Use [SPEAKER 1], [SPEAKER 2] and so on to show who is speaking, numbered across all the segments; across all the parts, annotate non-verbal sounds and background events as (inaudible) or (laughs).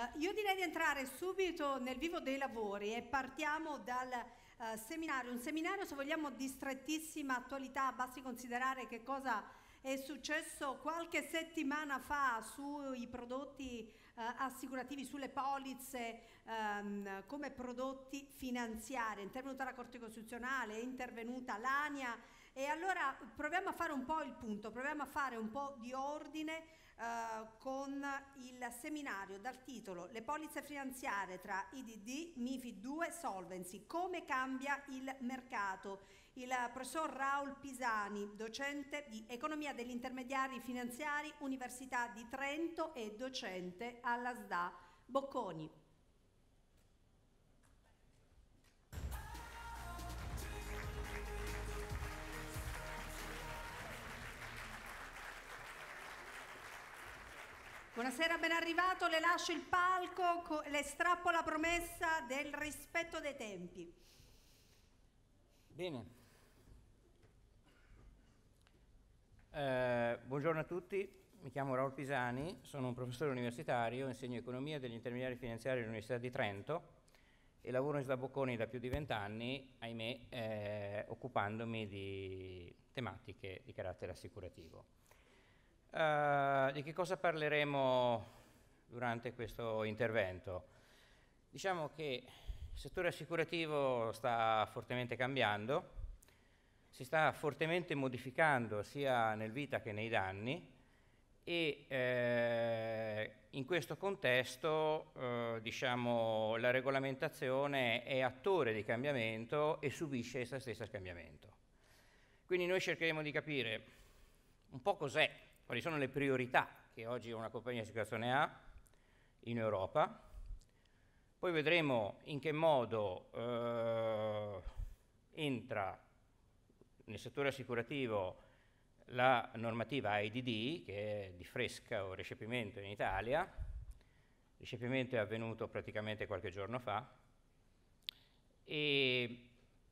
[SPEAKER 1] Eh, io direi di entrare subito nel vivo dei lavori e partiamo dal uh, seminario, un seminario se vogliamo di strettissima attualità, basti considerare che cosa è successo qualche settimana fa sui prodotti uh, assicurativi, sulle polizze um, come prodotti finanziari, è intervenuta la Corte Costituzionale, è intervenuta l'ANIA e allora proviamo a fare un po' il punto, proviamo a fare un po' di ordine eh, con il seminario dal titolo Le polizze finanziarie tra IDD, MIFI 2, Solvency, come cambia il mercato. Il professor Raul Pisani, docente di economia degli intermediari finanziari, Università di Trento e docente alla SDA Bocconi. Buonasera, ben arrivato, le lascio il palco, le strappo la promessa del rispetto dei tempi.
[SPEAKER 2] Bene. Eh, buongiorno a tutti, mi chiamo Raul Pisani, sono un professore universitario, insegno economia degli intermediari finanziari all'Università di Trento e lavoro in Slabocconi da più di vent'anni, ahimè, eh, occupandomi di tematiche di carattere assicurativo. Uh, di che cosa parleremo durante questo intervento? Diciamo che il settore assicurativo sta fortemente cambiando, si sta fortemente modificando sia nel vita che nei danni e eh, in questo contesto eh, diciamo, la regolamentazione è attore di cambiamento e subisce essa stessa cambiamento. Quindi noi cercheremo di capire un po' cos'è quali sono le priorità che oggi una compagnia di assicurazione ha in Europa. Poi vedremo in che modo eh, entra nel settore assicurativo la normativa IDD, che è di fresca o recepimento in Italia. Il recepimento è avvenuto praticamente qualche giorno fa. E,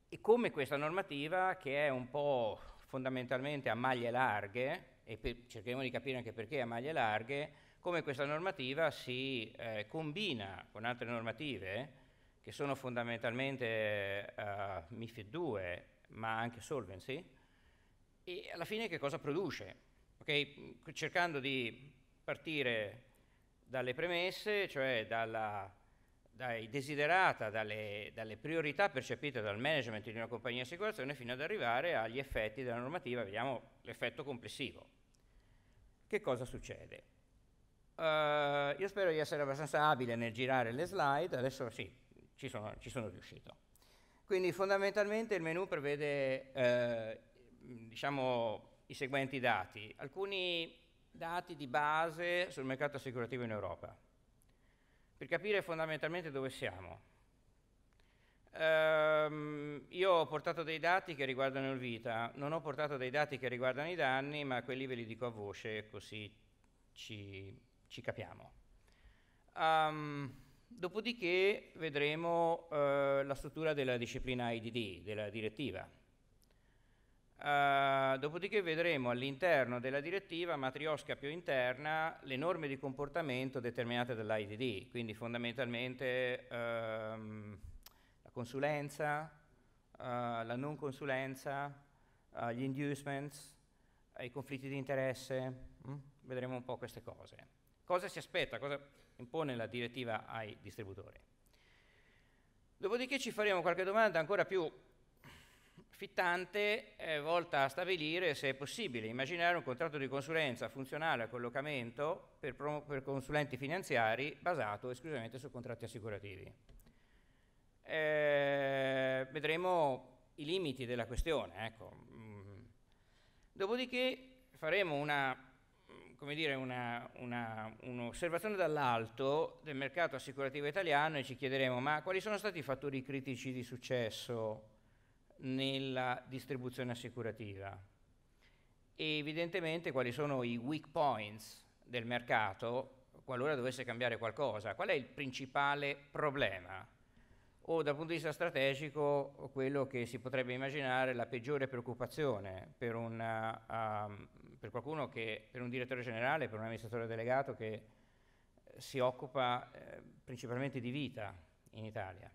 [SPEAKER 2] e come questa normativa, che è un po' fondamentalmente a maglie larghe, e per, cercheremo di capire anche perché a maglie larghe, come questa normativa si eh, combina con altre normative che sono fondamentalmente eh, MIFID 2, ma anche Solvency, e alla fine che cosa produce? Okay? Cercando di partire dalle premesse, cioè dalla, dai desiderata, dalle, dalle, priorità percepite dal management di una compagnia di assicurazione fino ad arrivare agli effetti della normativa, vediamo l'effetto complessivo. Che cosa succede? Uh, io spero di essere abbastanza abile nel girare le slide, adesso sì, ci sono, ci sono riuscito. Quindi fondamentalmente il menu prevede eh, diciamo, i seguenti dati, alcuni dati di base sul mercato assicurativo in Europa, per capire fondamentalmente dove siamo. Um, io ho portato dei dati che riguardano il vita, non ho portato dei dati che riguardano i danni, ma quelli ve li dico a voce così ci, ci capiamo. Um, dopodiché vedremo uh, la struttura della disciplina IDD, della direttiva. Uh, dopodiché vedremo all'interno della direttiva matriosca più interna le norme di comportamento determinate dall'IDD, quindi fondamentalmente um, consulenza, uh, la non consulenza, uh, gli inducements, eh, i conflitti di interesse, mh? Mm? vedremo un po' queste cose. Cosa si aspetta, cosa impone la direttiva ai distributori? Dopodiché ci faremo qualche domanda ancora più fittante eh, volta a stabilire se è possibile immaginare un contratto di consulenza funzionale a collocamento per, per consulenti finanziari basato esclusivamente su contratti assicurativi eh, vedremo i limiti della questione. Ecco. Mm. Dopodiché faremo una, dire, una, una, un'osservazione dall'alto del mercato assicurativo italiano e ci chiederemo ma quali sono stati i fattori critici di successo nella distribuzione assicurativa e evidentemente quali sono i weak points del mercato qualora dovesse cambiare qualcosa, qual è il principale problema o dal punto di vista strategico quello che si potrebbe immaginare la peggiore preoccupazione per, una, um, ehm, per qualcuno che, per un direttore generale, per un amministratore delegato che eh, si occupa eh, principalmente di vita in Italia.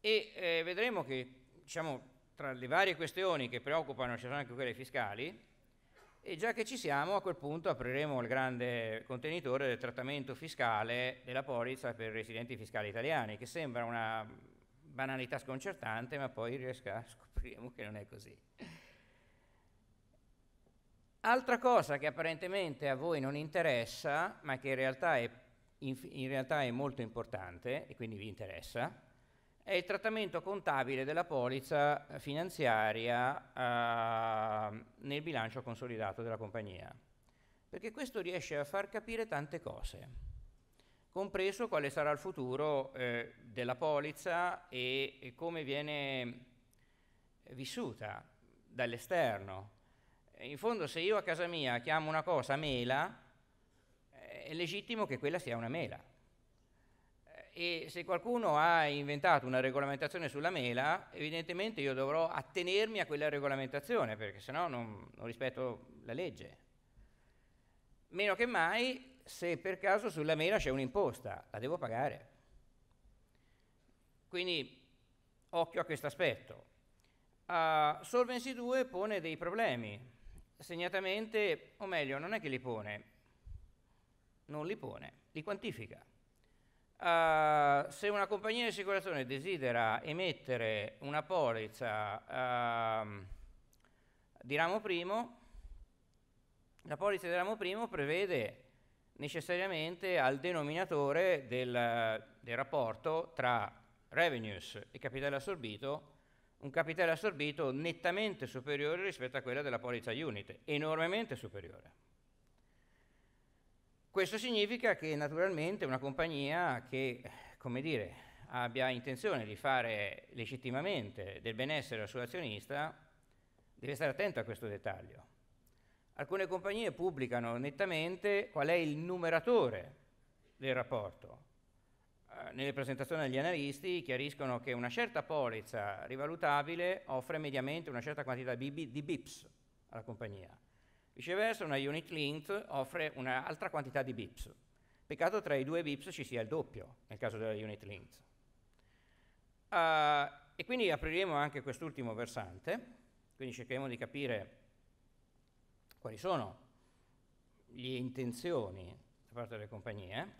[SPEAKER 2] E eh, vedremo che diciamo, tra le varie questioni che preoccupano ci sono anche quelle fiscali, e già che ci siamo, a quel punto apriremo il grande contenitore del trattamento fiscale della polizza per i residenti fiscali italiani, che sembra una banalità sconcertante, ma poi riesca, (laughs) scopriremo che non è così. Altra cosa che apparentemente a voi non interessa, ma che in realtà è, in, in realtà è molto importante e quindi vi interessa, è il trattamento contabile della polizza finanziaria eh, nel bilancio consolidato della compagnia, perché questo riesce a far capire tante cose, compreso quale sarà il futuro eh, della polizza e, e come viene vissuta dall'esterno. In fondo se io a casa mia chiamo una cosa mela, eh, è legittimo che quella sia una mela e se qualcuno ha inventato una regolamentazione sulla mela, evidentemente io dovrò attenermi a quella regolamentazione, perché sennò non, non rispetto la legge. Meno che mai se per caso sulla mela c'è un'imposta, la devo pagare. Quindi occhio a questo aspetto. Uh, Solvency 2 pone dei problemi, segnatamente, o meglio, non è che li pone, non li pone, li quantifica. Uh, se una compagnia di assicurazione desidera emettere una polizza uh, di ramo primo, la polizza di ramo primo prevede necessariamente al denominatore del, del rapporto tra revenues e capitale assorbito un capitale assorbito nettamente superiore rispetto a quella della polizza unit, enormemente superiore. Questo significa che naturalmente una compagnia che, come dire, abbia intenzione di fare legittimamente del benessere al suo azionista deve stare attento a questo dettaglio. Alcune compagnie pubblicano nettamente qual è il numeratore del rapporto. Eh, nelle presentazioni agli analisti chiariscono che una certa polizza rivalutabile offre mediamente una certa quantità di, di BIPS alla compagnia Viceversa una unit linked offre un'altra quantità di bips. Peccato tra i due bips ci sia il doppio nel caso della unit linked. Uh, ah, e quindi apriremo anche quest'ultimo versante, quindi cercheremo di capire quali sono le intenzioni da parte delle compagnie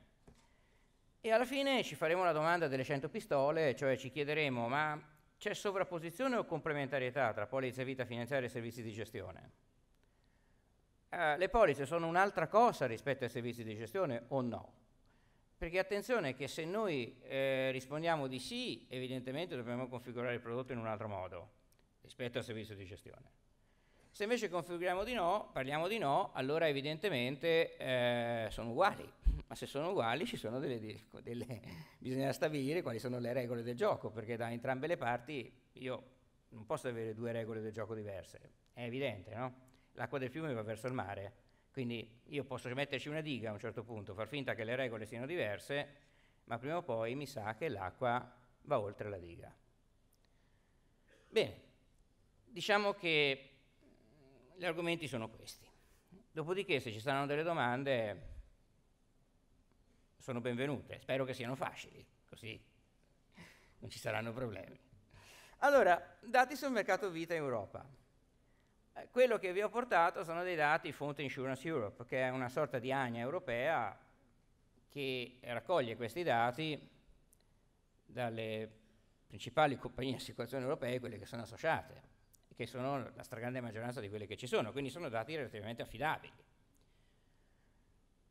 [SPEAKER 2] e alla fine ci faremo la domanda delle 100 pistole, cioè ci chiederemo ma c'è sovrapposizione o complementarietà tra polizze vita finanziaria e servizi di gestione? Eh, le polizze sono un'altra cosa rispetto ai servizi di gestione o no? Perché attenzione che se noi eh, rispondiamo di sì, evidentemente dobbiamo configurare il prodotto in un altro modo rispetto al servizio di gestione. Se invece configuriamo di no, parliamo di no, allora evidentemente eh, sono uguali, ma se sono uguali ci sono delle, delle bisogna stabilire quali sono le regole del gioco, perché da entrambe le parti io non posso avere due regole del gioco diverse, è evidente, no? l'acqua del fiume va verso il mare, quindi io posso metterci una diga a un certo punto, far finta che le regole siano diverse, ma prima o poi mi sa che l'acqua va oltre la diga. Bene, diciamo che gli argomenti sono questi. Dopodiché se ci saranno delle domande sono benvenute, spero che siano facili, così non ci saranno problemi. Allora, dati sul mercato vita in Europa. Eh, quello che vi ho portato sono dei dati Fonte Insurance Europe, che è una sorta di agna europea che raccoglie questi dati dalle principali compagnie di assicurazione europee, quelle che sono associate, che sono la stragrande maggioranza di quelle che ci sono, quindi sono dati relativamente affidabili.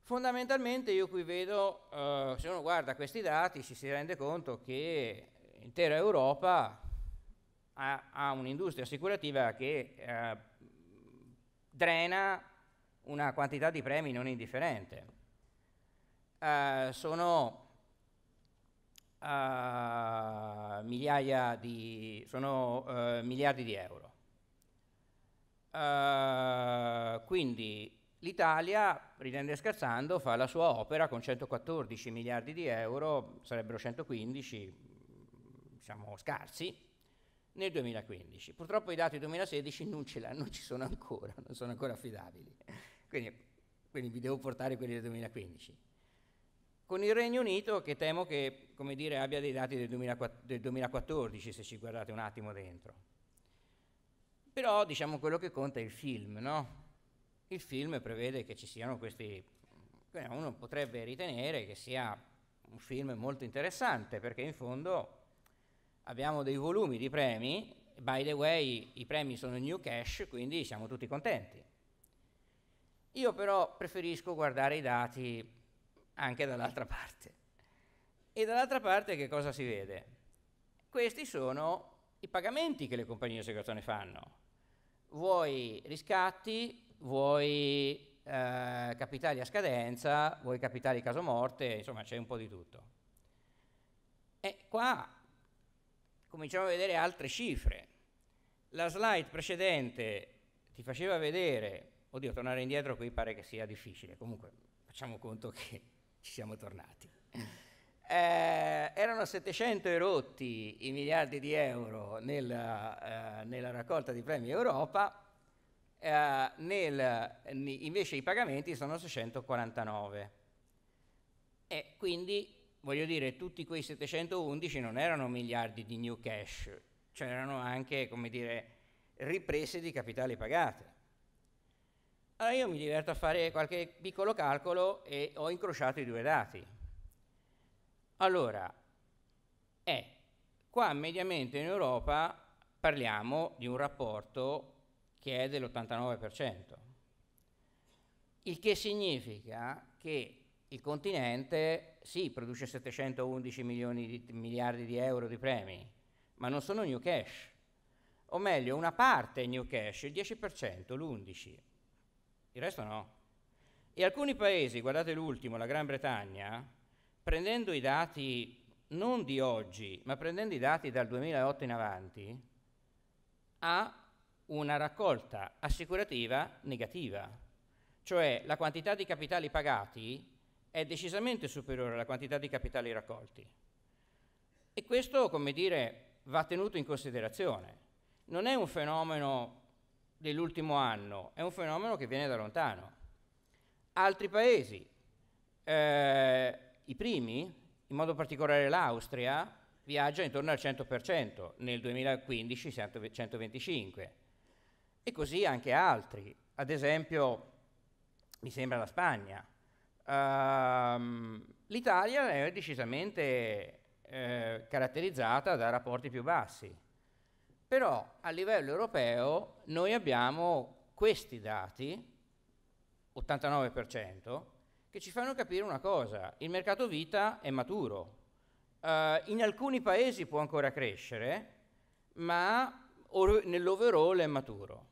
[SPEAKER 2] Fondamentalmente io qui vedo, eh, se uno guarda questi dati, ci si rende conto che l'intera Europa ha, ha un'industria assicurativa che eh, drena una quantità di premi non indifferente. Uh, sono Uh, migliaia di, sono, uh, miliardi di euro. Uh, quindi l'Italia, ridendo e scherzando, fa la sua opera con 114 miliardi di euro, sarebbero 115, diciamo scarsi, nel 2015. Purtroppo i dati 2016 non ce l'hanno, non ci sono ancora, non sono ancora affidabili. Quindi, quindi vi devo portare quelli del 2015. Con il Regno Unito che temo che dire, abbia dei dati del, del 2014 se ci guardate un attimo dentro. Però diciamo quello che conta è il film, no? Il film prevede che ci siano questi... Uno potrebbe ritenere che sia un film molto interessante perché in fondo abbiamo dei volumi di premi, by the way i premi sono new cash, quindi siamo tutti contenti. Io però preferisco guardare i dati anche dall'altra parte. E dall'altra parte che cosa si vede? Questi sono i pagamenti che le compagnie di assicurazione fanno. Vuoi riscatti, vuoi eh, capitali a scadenza, vuoi capitali caso morte, insomma c'è un po' di tutto. E qua cominciamo a vedere altre cifre. La slide precedente ti faceva vedere, oddio tornare indietro qui pare che sia difficile, comunque facciamo conto che (laughs) ci siamo tornati. Eh, erano 700 erotti i miliardi di euro nella, eh, nella raccolta di premi Europa, eh, nel, invece i pagamenti sono 649. E quindi voglio dire, tutti quei 711 non erano miliardi di new cash, c'erano anche, come dire, riprese di capitali pagate. Allora io mi diverto a fare qualche piccolo calcolo e ho incrociato i due dati. Allora, eh, qua mediamente in Europa parliamo di un rapporto che è dell'89%, il che significa che il continente sì, produce 711 di, miliardi di euro di premi, ma non sono new cash. O meglio, una parte è new cash, il 10%, l'11%, il resto no. E alcuni paesi, guardate l'ultimo, la Gran Bretagna, prendendo i dati non di oggi, ma prendendo i dati dal 2008 in avanti, ha una raccolta assicurativa negativa, cioè la quantità di capitali pagati è decisamente superiore alla quantità di capitali raccolti. E questo, come dire, va tenuto in considerazione. Non è un fenomeno dell'ultimo anno, è un fenomeno che viene da lontano. Altri paesi, eh, i primi, in modo particolare l'Austria, viaggia intorno al 100%, nel 2015 125%, e così anche altri, ad esempio mi sembra la Spagna, Uh, L'Italia è decisamente eh, caratterizzata da rapporti più bassi, però a livello europeo noi abbiamo questi dati, 89%, che ci fanno capire una cosa, il mercato vita è maturo, uh, in alcuni paesi può ancora crescere, ma nell'overall è maturo.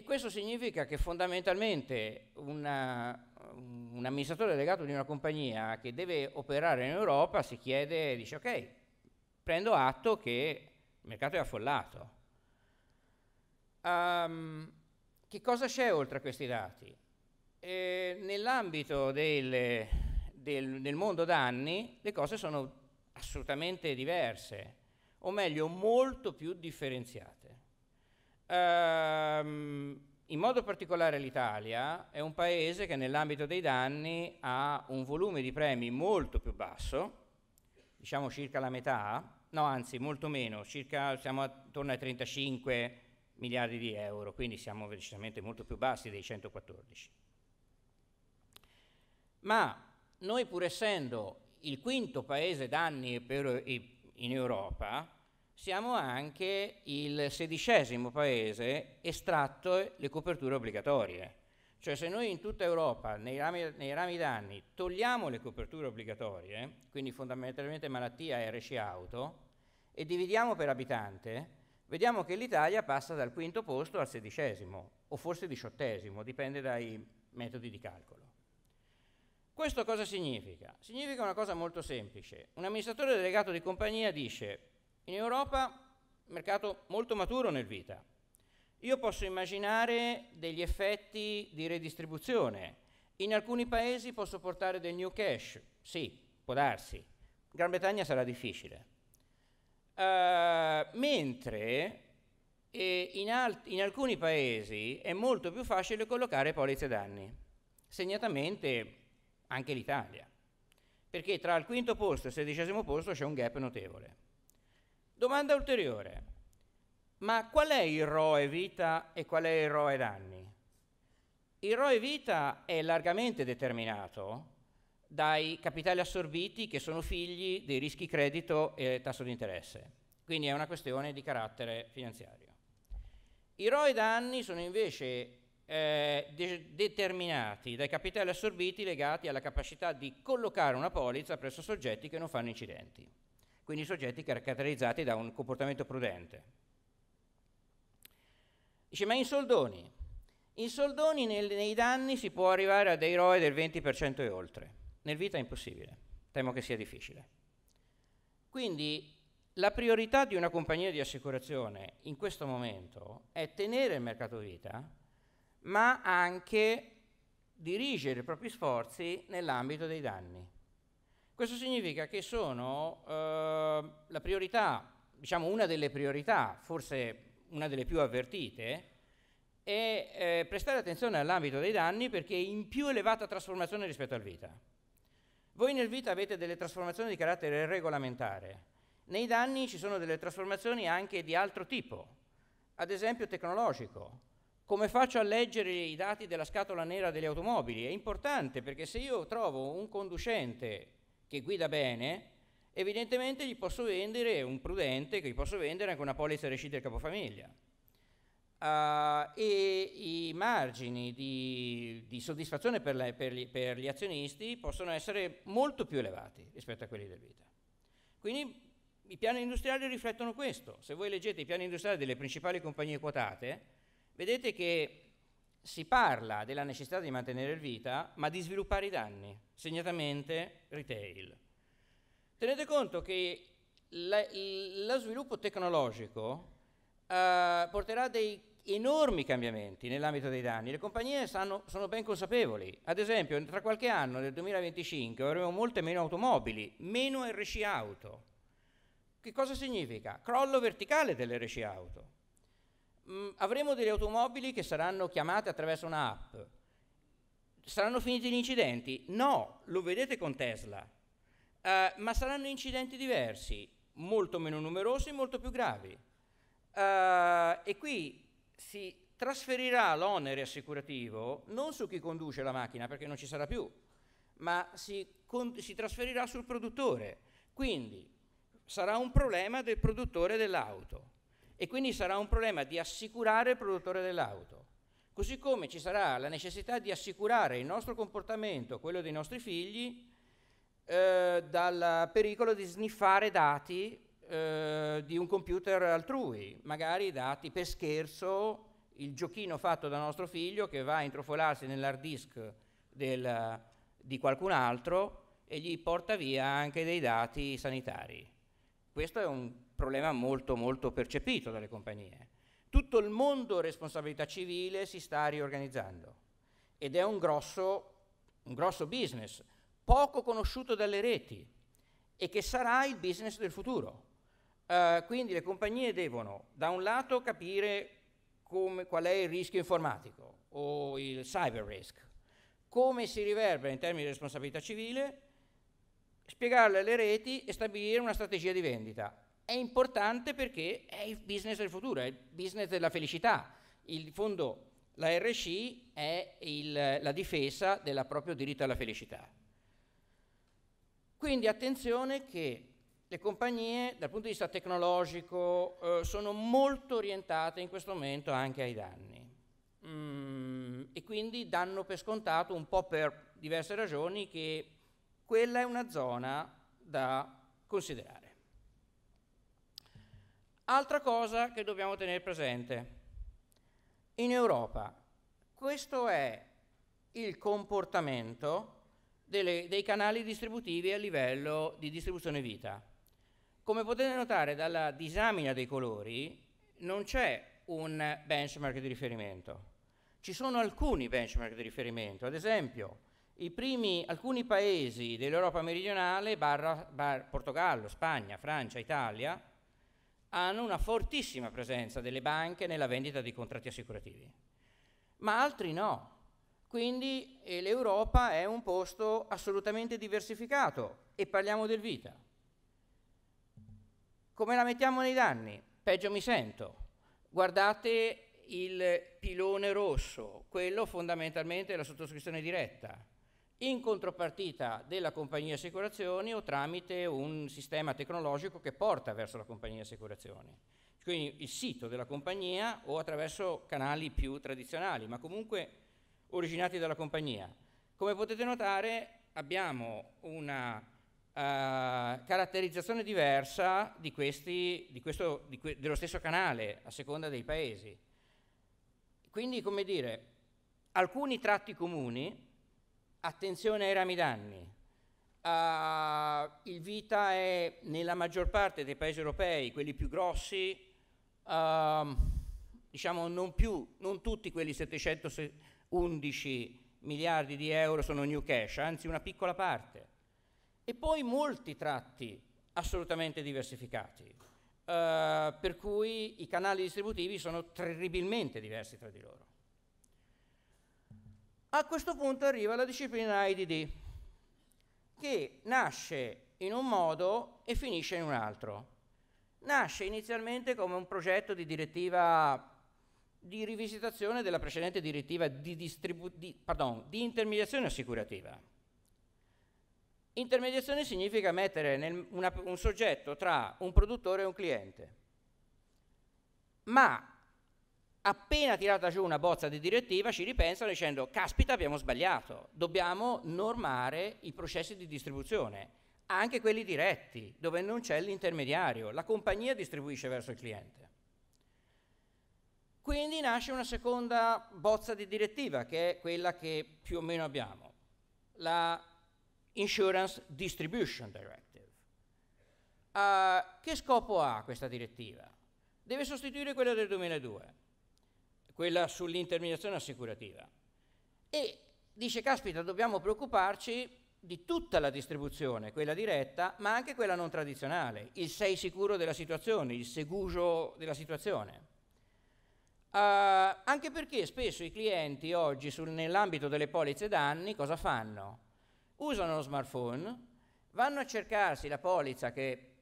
[SPEAKER 2] E questo significa che fondamentalmente una, eh, un amministratore delegato di una compagnia che deve operare in Europa si chiede, dice ok, prendo atto che il mercato è affollato. Um, che cosa c'è oltre a questi dati? Eh, nell'ambito del, del, del mondo danni le cose sono assolutamente diverse, o meglio molto più differenziate. Ehm, in modo particolare l'Italia è un paese che nell'ambito dei danni ha un volume di premi molto più basso, diciamo circa la metà, no anzi molto meno, circa siamo attorno ai 35 miliardi di euro, quindi siamo decisamente molto più bassi dei 114. Ma noi pur essendo il quinto paese danni in Europa, siamo anche il sedicesimo paese estratto le coperture obbligatorie. Cioè se noi in tutta Europa, nei rami, nei rami d'anni, togliamo le coperture obbligatorie, quindi fondamentalmente malattia e RC auto, e dividiamo per abitante, vediamo che l'Italia passa dal quinto posto al sedicesimo, o forse diciottesimo, dipende dai metodi di calcolo. Questo cosa significa? Significa una cosa molto semplice. Un amministratore delegato di compagnia dice in Europa mercato molto maturo nel vita. Io posso immaginare degli effetti di redistribuzione. In alcuni paesi posso portare del new cash, sì, può darsi. In Gran Bretagna sarà difficile. Uh, mentre eh, in, alt- in alcuni paesi è molto più facile collocare polizze danni, segnatamente anche l'Italia, perché tra il quinto posto e il sedicesimo posto c'è un gap notevole. Domanda ulteriore. Ma qual è il ROE vita e qual è il ROE danni? Il ROE vita è largamente determinato dai capitali assorbiti che sono figli dei rischi credito e tasso di interesse. Quindi è una questione di carattere finanziario. I ROE danni sono invece eh, de- determinati dai capitali assorbiti legati alla capacità di collocare una polizza presso soggetti che non fanno incidenti quindi soggetti caratterizzati da un comportamento prudente. Dice, ma in soldoni? In soldoni nel, nei danni si può arrivare a dei ROE del 20% e oltre, nel vita è impossibile, temo che sia difficile. Quindi la priorità di una compagnia di assicurazione in questo momento è tenere il mercato vita, ma anche dirigere i propri sforzi nell'ambito dei danni. Questo significa che sono eh, la priorità, diciamo una delle priorità, forse una delle più avvertite, è eh, prestare attenzione all'ambito dei danni perché è in più elevata trasformazione rispetto al vita. Voi nel vita avete delle trasformazioni di carattere regolamentare, nei danni ci sono delle trasformazioni anche di altro tipo, ad esempio tecnologico. Come faccio a leggere i dati della scatola nera delle automobili? È importante perché se io trovo un conducente che guida bene, evidentemente gli posso vendere un prudente, che gli posso vendere anche una polizza rescita del capofamiglia. Uh, e i margini di, di soddisfazione per, la, per, gli, per, gli, azionisti possono essere molto più elevati rispetto a quelli del vita. Quindi i piani industriali riflettono questo. Se voi leggete i piani industriali delle principali compagnie quotate, vedete che si parla della necessità di mantenere vita, ma di sviluppare i danni, segnatamente retail. Tenete conto che lo sviluppo tecnologico eh, porterà dei enormi cambiamenti nell'ambito dei danni. Le compagnie sanno, sono ben consapevoli. Ad esempio, tra qualche anno, nel 2025, avremo molte meno automobili, meno RC auto. Che cosa significa? Crollo verticale delle RC auto mh, mm, avremo delle automobili che saranno chiamate attraverso un'app. Saranno finiti gli incidenti? No, lo vedete con Tesla, uh, ma saranno incidenti diversi, molto meno numerosi e molto più gravi. Uh, e qui si trasferirà l'onere assicurativo non su chi conduce la macchina, perché non ci sarà più, ma si, si trasferirà sul produttore. Quindi sarà un problema del produttore dell'auto e quindi sarà un problema di assicurare il produttore dell'auto. Così come ci sarà la necessità di assicurare il nostro comportamento, quello dei nostri figli, eh, dal pericolo di sniffare dati eh, di un computer altrui, magari dati per scherzo, il giochino fatto da nostro figlio che va a intrufolarsi nell'hard disk del, di qualcun altro e gli porta via anche dei dati sanitari. Questo è un problema molto molto percepito dalle compagnie. Tutto il mondo responsabilità civile si sta riorganizzando ed è un grosso, un grosso business, poco conosciuto dalle reti e che sarà il business del futuro. Uh, quindi le compagnie devono da un lato capire come, qual è il rischio informatico o il cyber risk, come si riverbera in termini di responsabilità civile, spiegarle alle reti e stabilire una strategia di vendita è importante perché è il business del futuro, è il business della felicità. In fondo, la RC è il, la difesa del proprio diritto alla felicità. Quindi attenzione che le compagnie dal punto di vista tecnologico eh, sono molto orientate in questo momento anche ai danni
[SPEAKER 1] mm,
[SPEAKER 2] e quindi danno per scontato un po' per diverse ragioni che quella è una zona da considerare. Altra cosa che dobbiamo tenere presente. In Europa questo è il comportamento delle, dei canali distributivi a livello di distribuzione vita. Come potete notare dalla disamina dei colori non c'è un benchmark di riferimento. Ci sono alcuni benchmark di riferimento, ad esempio primi, alcuni paesi dell'Europa meridionale, barra, barra, Portogallo, Spagna, Francia, Italia, hanno una fortissima presenza delle banche nella vendita di contratti assicurativi, ma altri no. Quindi eh, l'Europa è un posto assolutamente diversificato e parliamo del vita. Come la mettiamo nei danni? Peggio mi sento. Guardate il pilone rosso, quello fondamentalmente è la sottoscrizione diretta in contropartita della compagnia assicurazioni o tramite un sistema tecnologico che porta verso la compagnia assicurazioni. Quindi il sito della compagnia o attraverso canali più tradizionali, ma comunque originati dalla compagnia. Come potete notare abbiamo una uh, caratterizzazione diversa di questi, di questo, di que- dello stesso canale a seconda dei paesi. Quindi, come dire, alcuni tratti comuni Attenzione ai rami danni. Uh, ah, il vita è nella maggior parte dei paesi europei, quelli più grossi, uh, diciamo non più, non tutti quelli 711 miliardi di euro sono new cash, anzi una piccola parte. E poi molti tratti assolutamente diversificati, uh, per cui i canali distributivi sono terribilmente diversi tra di loro. A questo punto arriva la disciplina IDD, che nasce in un modo e finisce in un altro. Nasce inizialmente come un progetto di direttiva di rivisitazione della precedente direttiva di, di, pardon, di intermediazione assicurativa. Intermediazione significa mettere nel, una, un soggetto tra un produttore e un cliente. Ma appena tirata giù una bozza di direttiva ci ripensano dicendo caspita abbiamo sbagliato, dobbiamo normare i processi di distribuzione, anche quelli diretti, dove non c'è l'intermediario, la compagnia distribuisce verso il cliente. Quindi nasce una seconda bozza di direttiva che è quella che più o meno abbiamo, la Insurance Distribution Directive. Uh, che scopo ha questa direttiva? Deve sostituire quella del 2002 quella sull'intermediazione assicurativa. E dice, caspita, dobbiamo preoccuparci di tutta la distribuzione, quella diretta, ma anche quella non tradizionale, il sei sicuro della situazione, il segugio della situazione. Uh, anche perché spesso i clienti oggi sul, nell'ambito delle polizze danni cosa fanno? Usano lo smartphone, vanno a cercarsi la polizza che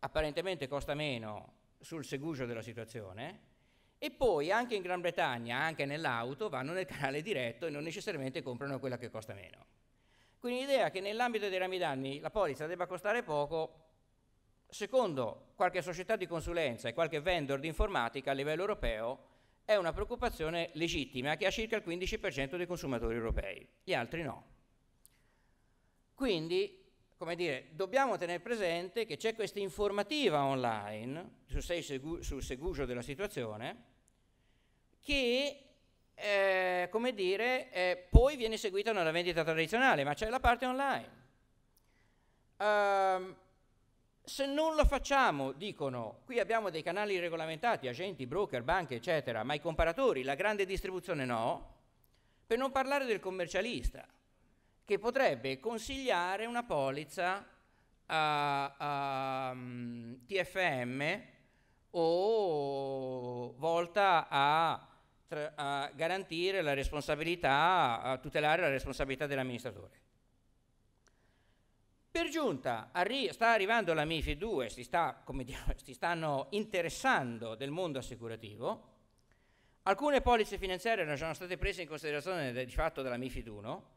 [SPEAKER 2] apparentemente costa meno sul segugio della situazione e poi anche in Gran Bretagna, anche nell'auto, vanno nel canale diretto e non necessariamente comprano quella che costa meno. Quindi l'idea che nell'ambito dei ramidanni la polizza debba costare poco, secondo qualche società di consulenza e qualche vendor di informatica a livello europeo, è una preoccupazione legittima che ha circa il 15% dei consumatori europei, gli altri no. Quindi come dire, dobbiamo tenere presente che c'è questa informativa online sul, segu- sul segugio della situazione che, eh, come dire, eh, poi viene seguita nella vendita tradizionale, ma c'è la parte online. Uh, se non lo facciamo, dicono, qui abbiamo dei canali regolamentati, agenti, broker, banche, eccetera, ma i comparatori, la grande distribuzione no, per non parlare del commercialista che potrebbe consigliare una polizza a, a um, mm, TFM o volta a, a garantire la responsabilità, a tutelare la responsabilità dell'amministratore. Per giunta arri sta arrivando la MIFI 2, si, sta, dire, (laughs) si, stanno interessando del mondo assicurativo, alcune polizze finanziarie erano già state prese in considerazione di fatto dalla MIFID 1,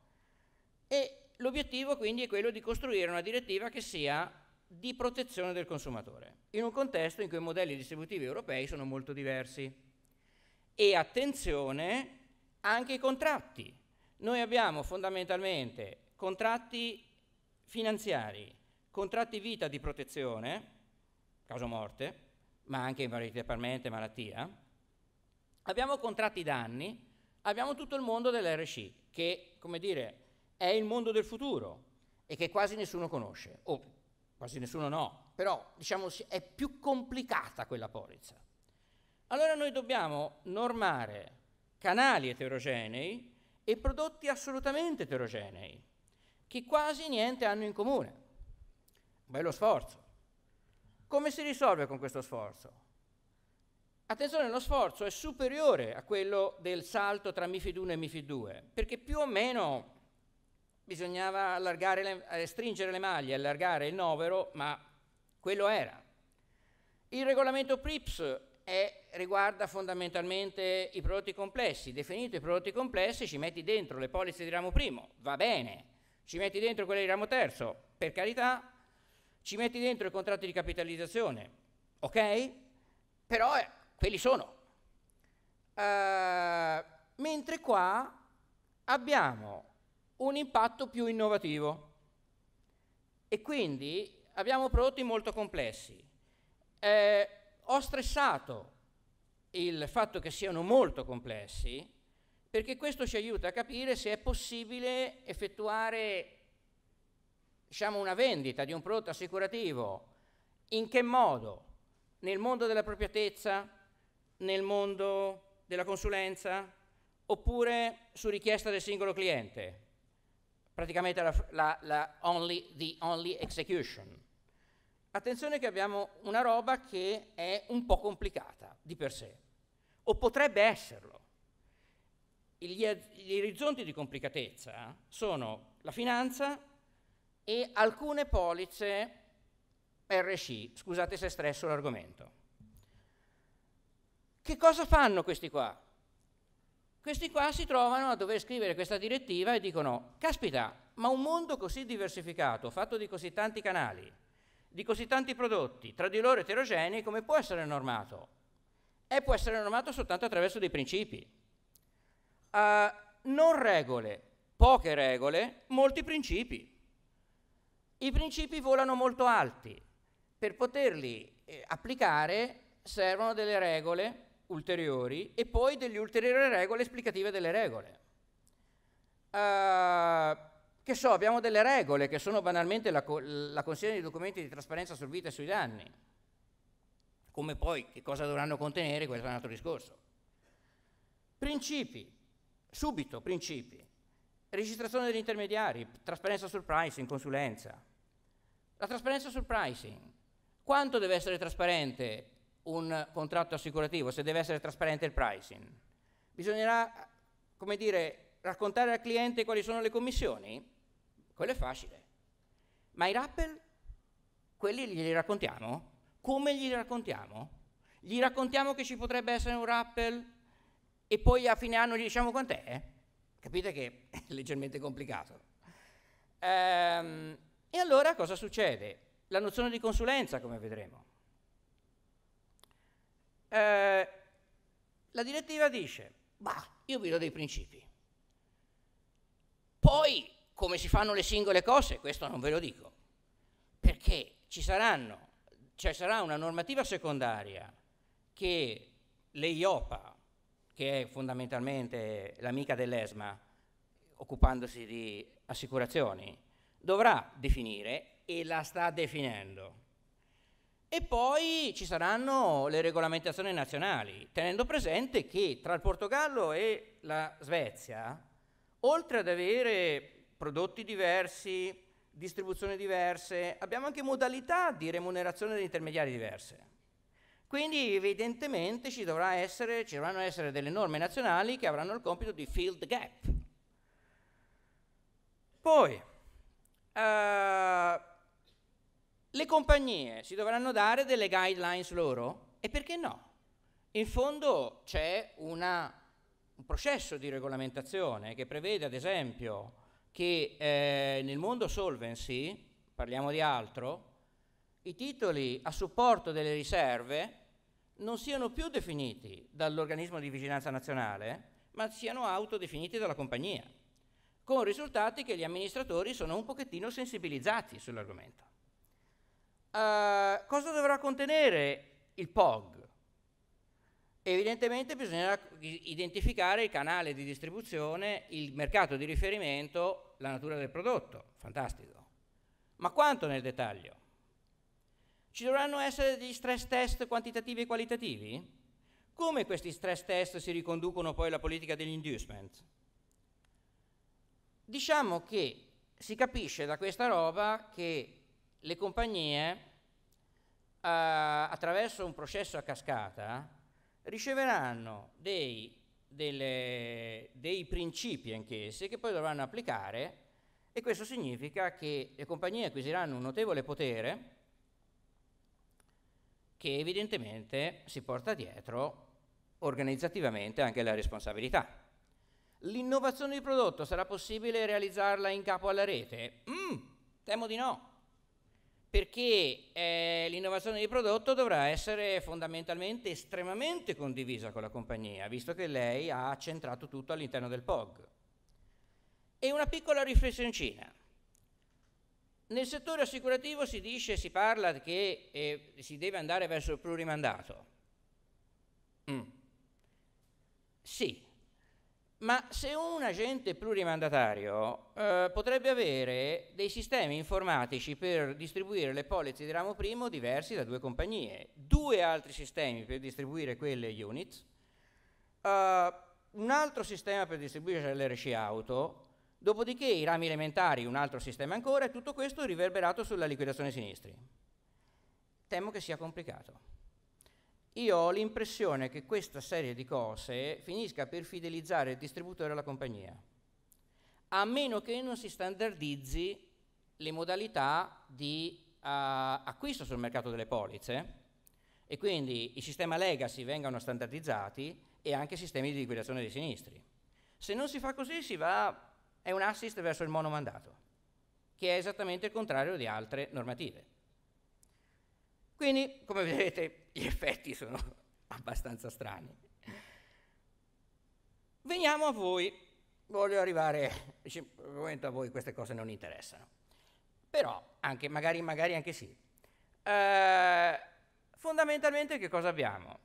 [SPEAKER 2] e l'obiettivo quindi è quello di costruire una direttiva che sia di protezione del consumatore, in un contesto in cui i modelli distributivi europei sono molto diversi. E attenzione anche i contratti. Noi abbiamo fondamentalmente contratti finanziari, contratti vita di protezione, caso morte, ma anche invariabilmente malattia, abbiamo contratti danni, abbiamo tutto il mondo dell'RC che, come dire, è il mondo del futuro e che quasi nessuno conosce, o quasi nessuno no, però diciamo è più complicata quella polizza. Allora noi dobbiamo normare canali eterogenei e prodotti assolutamente eterogenei, che quasi niente hanno in comune. Bello sforzo. Come si risolve con questo sforzo? Attenzione, lo sforzo è superiore a quello del salto tra MIFID 1 e MIFID 2, perché più o meno bisognava le, eh, stringere le maglie, allargare il novero, ma quello era. Il regolamento PRIPS è, riguarda fondamentalmente i prodotti complessi. Definito i prodotti complessi, ci metti dentro le polizze di ramo primo, va bene, ci metti dentro quelle di ramo terzo, per carità, ci metti dentro i contratti di capitalizzazione, ok? Però eh, quelli sono. Uh, mentre qua abbiamo un impatto più innovativo. E quindi abbiamo prodotti molto complessi. Eh, ho stressato il fatto che siano molto complessi perché questo ci aiuta a capire se è possibile effettuare diciamo, una vendita di un prodotto assicurativo, in che modo? Nel mondo della proprietezza, nel mondo della consulenza oppure su richiesta del singolo cliente praticamente la, la, la only, the only execution. Attenzione che abbiamo una roba che è un po' complicata di per sé, o potrebbe esserlo. Gli, gli orizzonti di complicatezza sono la finanza e alcune polizze RC, scusate se stresso l'argomento. Che cosa fanno questi qua? Questi qua si trovano a dover scrivere questa direttiva e dicono, caspita, ma un mondo così diversificato, fatto di così tanti canali, di così tanti prodotti, tra di loro eterogenei, come può essere normato? E può essere normato soltanto attraverso dei principi. Uh, non regole, poche regole, molti principi. I principi volano molto alti. Per poterli eh, applicare servono delle regole ulteriori e poi delle ulteriori regole esplicative delle regole. Uh, che so, abbiamo delle regole che sono banalmente la, co- la consegna di documenti di trasparenza sul vita e sui danni. Come poi che cosa dovranno contenere, questo è un altro discorso. Principi, subito principi. Registrazione degli intermediari, trasparenza sul pricing, consulenza. La trasparenza sul pricing. Quanto deve essere trasparente un contratto assicurativo, se deve essere trasparente il pricing. Bisognerà, come dire, raccontare al cliente quali sono le commissioni? Quello è facile. Ma i rappel, quelli glieli raccontiamo? Come glieli raccontiamo? Gli raccontiamo che ci potrebbe essere un rappel e poi a fine anno gli diciamo quant'è? Capite che è leggermente complicato. Ehm, e allora cosa succede? La nozione di consulenza, come vedremo eh, la direttiva dice, bah, io vi do dei principi. Poi, come si fanno le singole cose, questo non ve lo dico, perché ci saranno, cioè sarà una normativa secondaria che l'EIOPA, che è fondamentalmente l'amica dell'ESMA, occupandosi di assicurazioni, dovrà definire e la sta definendo. E poi ci saranno le regolamentazioni nazionali, tenendo presente che tra il Portogallo e la Svezia, oltre ad avere prodotti diversi, distribuzioni diverse, abbiamo anche modalità di remunerazione degli intermediari diverse. Quindi evidentemente ci, essere, ci, dovranno essere delle norme nazionali che avranno il compito di fill the gap. Poi, eh, le compagnie si dovranno dare delle guidelines loro e perché no? In fondo c'è una, un processo di regolamentazione che prevede ad esempio che eh, nel mondo solvency, parliamo di altro, i titoli a supporto delle riserve non siano più definiti dall'organismo di vigilanza nazionale, ma siano autodefiniti dalla compagnia, con risultati che gli amministratori sono un pochettino sensibilizzati sull'argomento. Eh, cosa dovrà contenere il POG? Evidentemente bisognerà identificare il canale di distribuzione, il mercato di riferimento, la natura del prodotto, fantastico. Ma quanto nel dettaglio? Ci dovranno essere degli stress test quantitativi e qualitativi? Come questi stress test si riconducono poi alla politica degli inducement? Diciamo che si capisce da questa roba che le compagnie, eh, attraverso un processo a cascata, riceveranno dei, delle, dei principi anch'esse che poi dovranno applicare e questo significa che le compagnie acquisiranno un notevole potere che evidentemente si porta dietro organizzativamente anche la responsabilità. L'innovazione di prodotto sarà possibile realizzarla in capo alla rete? Mm, temo di no perché eh, l'innovazione di prodotto dovrà essere fondamentalmente estremamente condivisa con la compagnia, visto che lei ha centrato tutto all'interno del POG. E una piccola riflessioncina. Nel settore assicurativo si dice, si parla che eh, si deve andare verso il plurimandato. Mm. Sì, ma se un agente plurimandatario eh, potrebbe avere dei sistemi informatici per distribuire le polizze di ramo primo diversi da due compagnie, due altri sistemi per distribuire quelle units, eh, un altro sistema per distribuire le l'RC auto, dopodiché i rami elementari, un altro sistema ancora, e tutto questo riverberato sulla liquidazione sinistri. Temo che sia complicato io ho l'impressione che questa serie di cose finisca per fidelizzare il distributore alla compagnia, a meno che non si standardizzi le modalità di uh, acquisto sul mercato delle polizze e quindi i sistemi legacy vengano standardizzati e anche i sistemi di liquidazione dei sinistri. Se non si fa così si va, è un assist verso il monomandato, che è esattamente il contrario di altre normative. Quindi, come vedete, gli effetti sono (laughs) abbastanza strani. Veniamo a voi, voglio arrivare, al momento a voi queste cose non interessano, però anche, magari, magari anche sì. Eh, fondamentalmente che cosa abbiamo?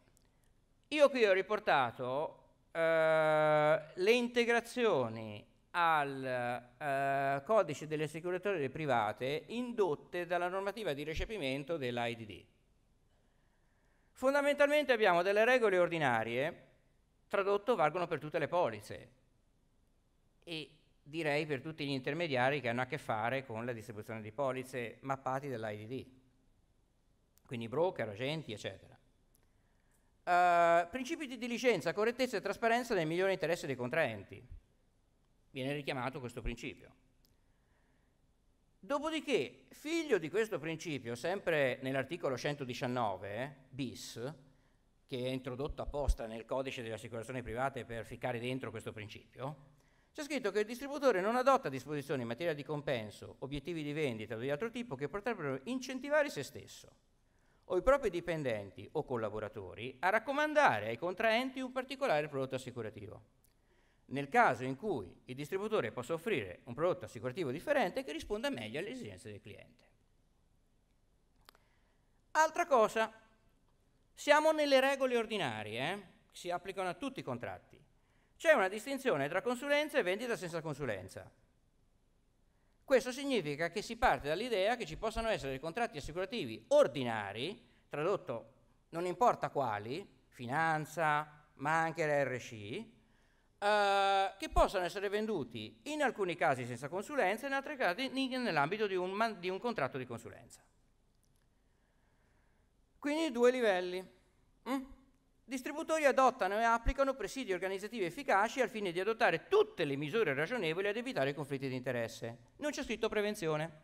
[SPEAKER 2] Io qui ho riportato eh, le integrazioni al eh, codice delle assicuratorie private indotte dalla normativa di recepimento dell'AIDD. Fondamentalmente abbiamo delle regole ordinarie, tradotto valgono per tutte le polizze e direi per tutti gli intermediari che hanno a che fare con la distribuzione di polizze mappati dall'IDD, quindi broker, agenti, eccetera. Uh, principi di diligenza, correttezza e trasparenza nel migliore interesse dei contraenti viene richiamato questo principio. Dopodiché, figlio di questo principio, sempre nell'articolo 119 eh, bis, che è introdotto apposta nel codice delle assicurazioni private per ficcare dentro questo principio, c'è scritto che il distributore non adotta disposizioni in materia di compenso, obiettivi di vendita o di altro tipo che potrebbero incentivare se stesso o i propri dipendenti o collaboratori a raccomandare ai contraenti un particolare prodotto assicurativo nel caso in cui il distributore possa offrire un prodotto assicurativo differente che risponda meglio alle esigenze del cliente. Altra cosa, siamo nelle regole ordinarie, eh, che si applicano a tutti i contratti. C'è una distinzione tra consulenza e vendita senza consulenza. Questo significa che si parte dall'idea che ci possano essere dei contratti assicurativi ordinari, tradotto non importa quali, finanza, ma anche l'RC, eh, che possono essere venduti in alcuni casi senza consulenza in altri casi nell'ambito di, di un contratto di consulenza. Quindi due livelli. Mm? Distributori adottano e applicano presidi organizzativi efficaci al fine di adottare tutte le misure ragionevoli ad evitare i conflitti di interesse. Non c'è scritto prevenzione.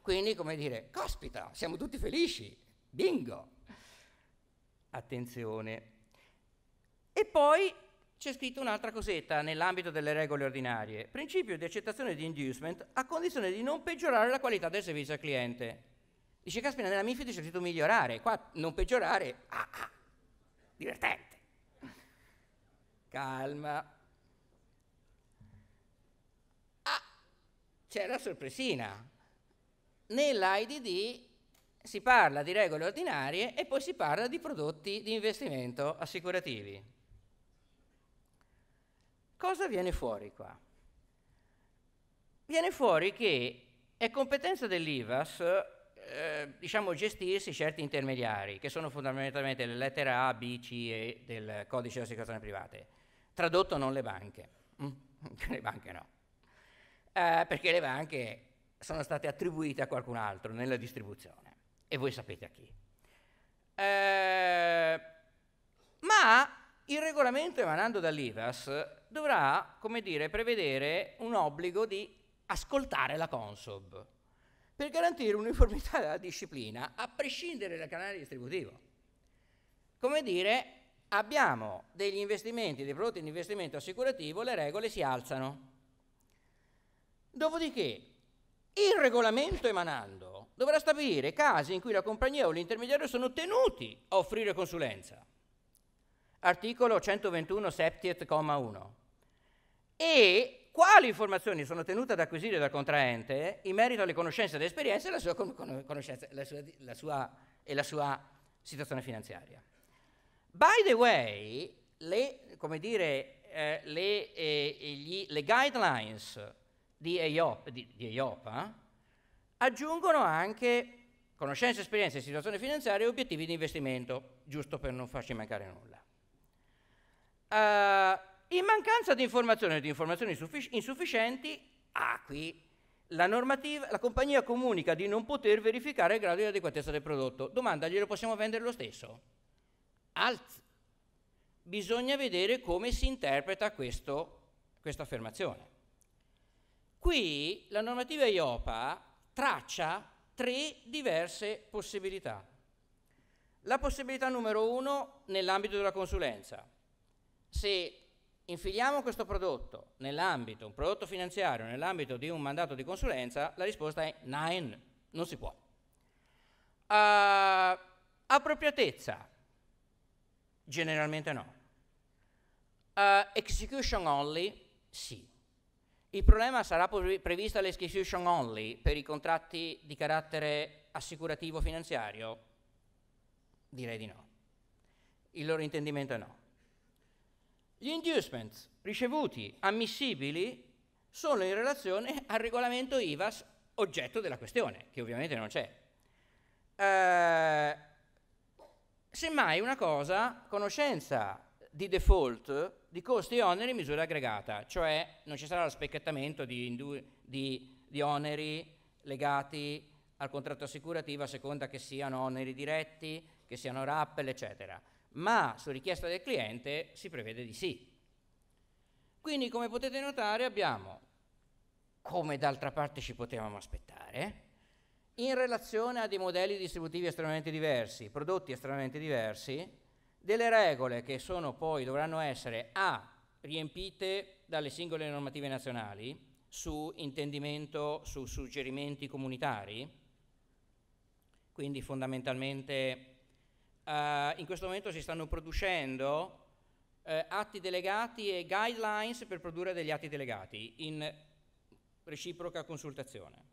[SPEAKER 2] Quindi, come dire, cospita, siamo tutti felici, bingo. Attenzione. E poi c'è scritto un'altra cosetta nell'ambito delle regole ordinarie, principio di accettazione di inducement a condizione di non peggiorare la qualità del servizio al cliente. Dice, Caspina, nella MIFID c'è scritto migliorare, qua non peggiorare, ah, ah, divertente. Calma. Ah, c'è la sorpresina. Nell'IDD si parla di regole ordinarie e poi si parla di prodotti di investimento assicurativi. Cosa viene fuori qua? Viene fuori che è competenza dell'IVAS eh, diciamo, gestirsi certi intermediari, che sono fondamentalmente le lettere A, B, C e del codice di assicurazione private. Tradotto non le banche, mm, (laughs) le banche no, eh, perché le banche sono state attribuite a qualcun altro nella distribuzione e voi sapete a chi. Eh, ma il regolamento emanando dall'IVAS dovrà, come dire, prevedere un obbligo di ascoltare la Consob per garantire uniformità della disciplina a prescindere dal canale distributivo. Come dire, abbiamo degli investimenti, dei prodotti di investimento assicurativo, le regole si alzano. Dopodiché, il regolamento emanando dovrà stabilire casi in cui la compagnia o l'intermediario sono tenuti a offrire consulenza articolo 121 septiet, comma 1. E quali informazioni sono tenute ad acquisire dal contraente in merito alle conoscenze ed esperienze e la sua, la sua, la sua, e la sua situazione finanziaria. By the way, le, dire, eh, le, eh, gli, le guidelines di EIOPA, di, di EIOPA eh, aggiungono anche conoscenze, esperienze, situazione finanziaria e obiettivi di investimento, giusto per non farci mancare nulla. Eh, in mancanza di informazioni o di informazioni insufficienti, ah, qui la, la compagnia comunica di non poter verificare il grado di adeguatezza del prodotto. Domanda, glielo possiamo vendere lo stesso? Alt. Bisogna vedere come si interpreta questa affermazione. Qui la normativa IOPA traccia tre diverse possibilità. La possibilità numero uno nell'ambito della consulenza, se infiliamo questo prodotto nell'ambito, un prodotto finanziario, nell'ambito di un mandato di consulenza, la risposta è nein, non si può. Uh, appropriatezza, generalmente no. Uh, execution only, sì. Il problema sarà prevista l'execution only per i contratti di carattere assicurativo finanziario? Direi di no. Il loro intendimento è no. Gli inducements ricevuti ammissibili sono in relazione al regolamento IVAS oggetto della questione, che ovviamente non c'è. Eh, semmai una cosa, conoscenza di default di costi e oneri in misura aggregata, cioè non ci sarà lo specchettamento di, di, di oneri legati al contratto assicurativo a seconda che siano oneri diretti, che siano rappel, eccetera ma su richiesta del cliente si prevede di sì. Quindi come potete notare abbiamo, come d'altra parte ci potevamo aspettare, in relazione a dei modelli distributivi estremamente diversi, prodotti estremamente diversi, delle regole che sono poi dovranno essere A riempite dalle singole normative nazionali su intendimento, su suggerimenti comunitari, quindi fondamentalmente eh, in questo momento si stanno producendo eh, atti delegati e guidelines per produrre degli atti delegati in reciproca consultazione.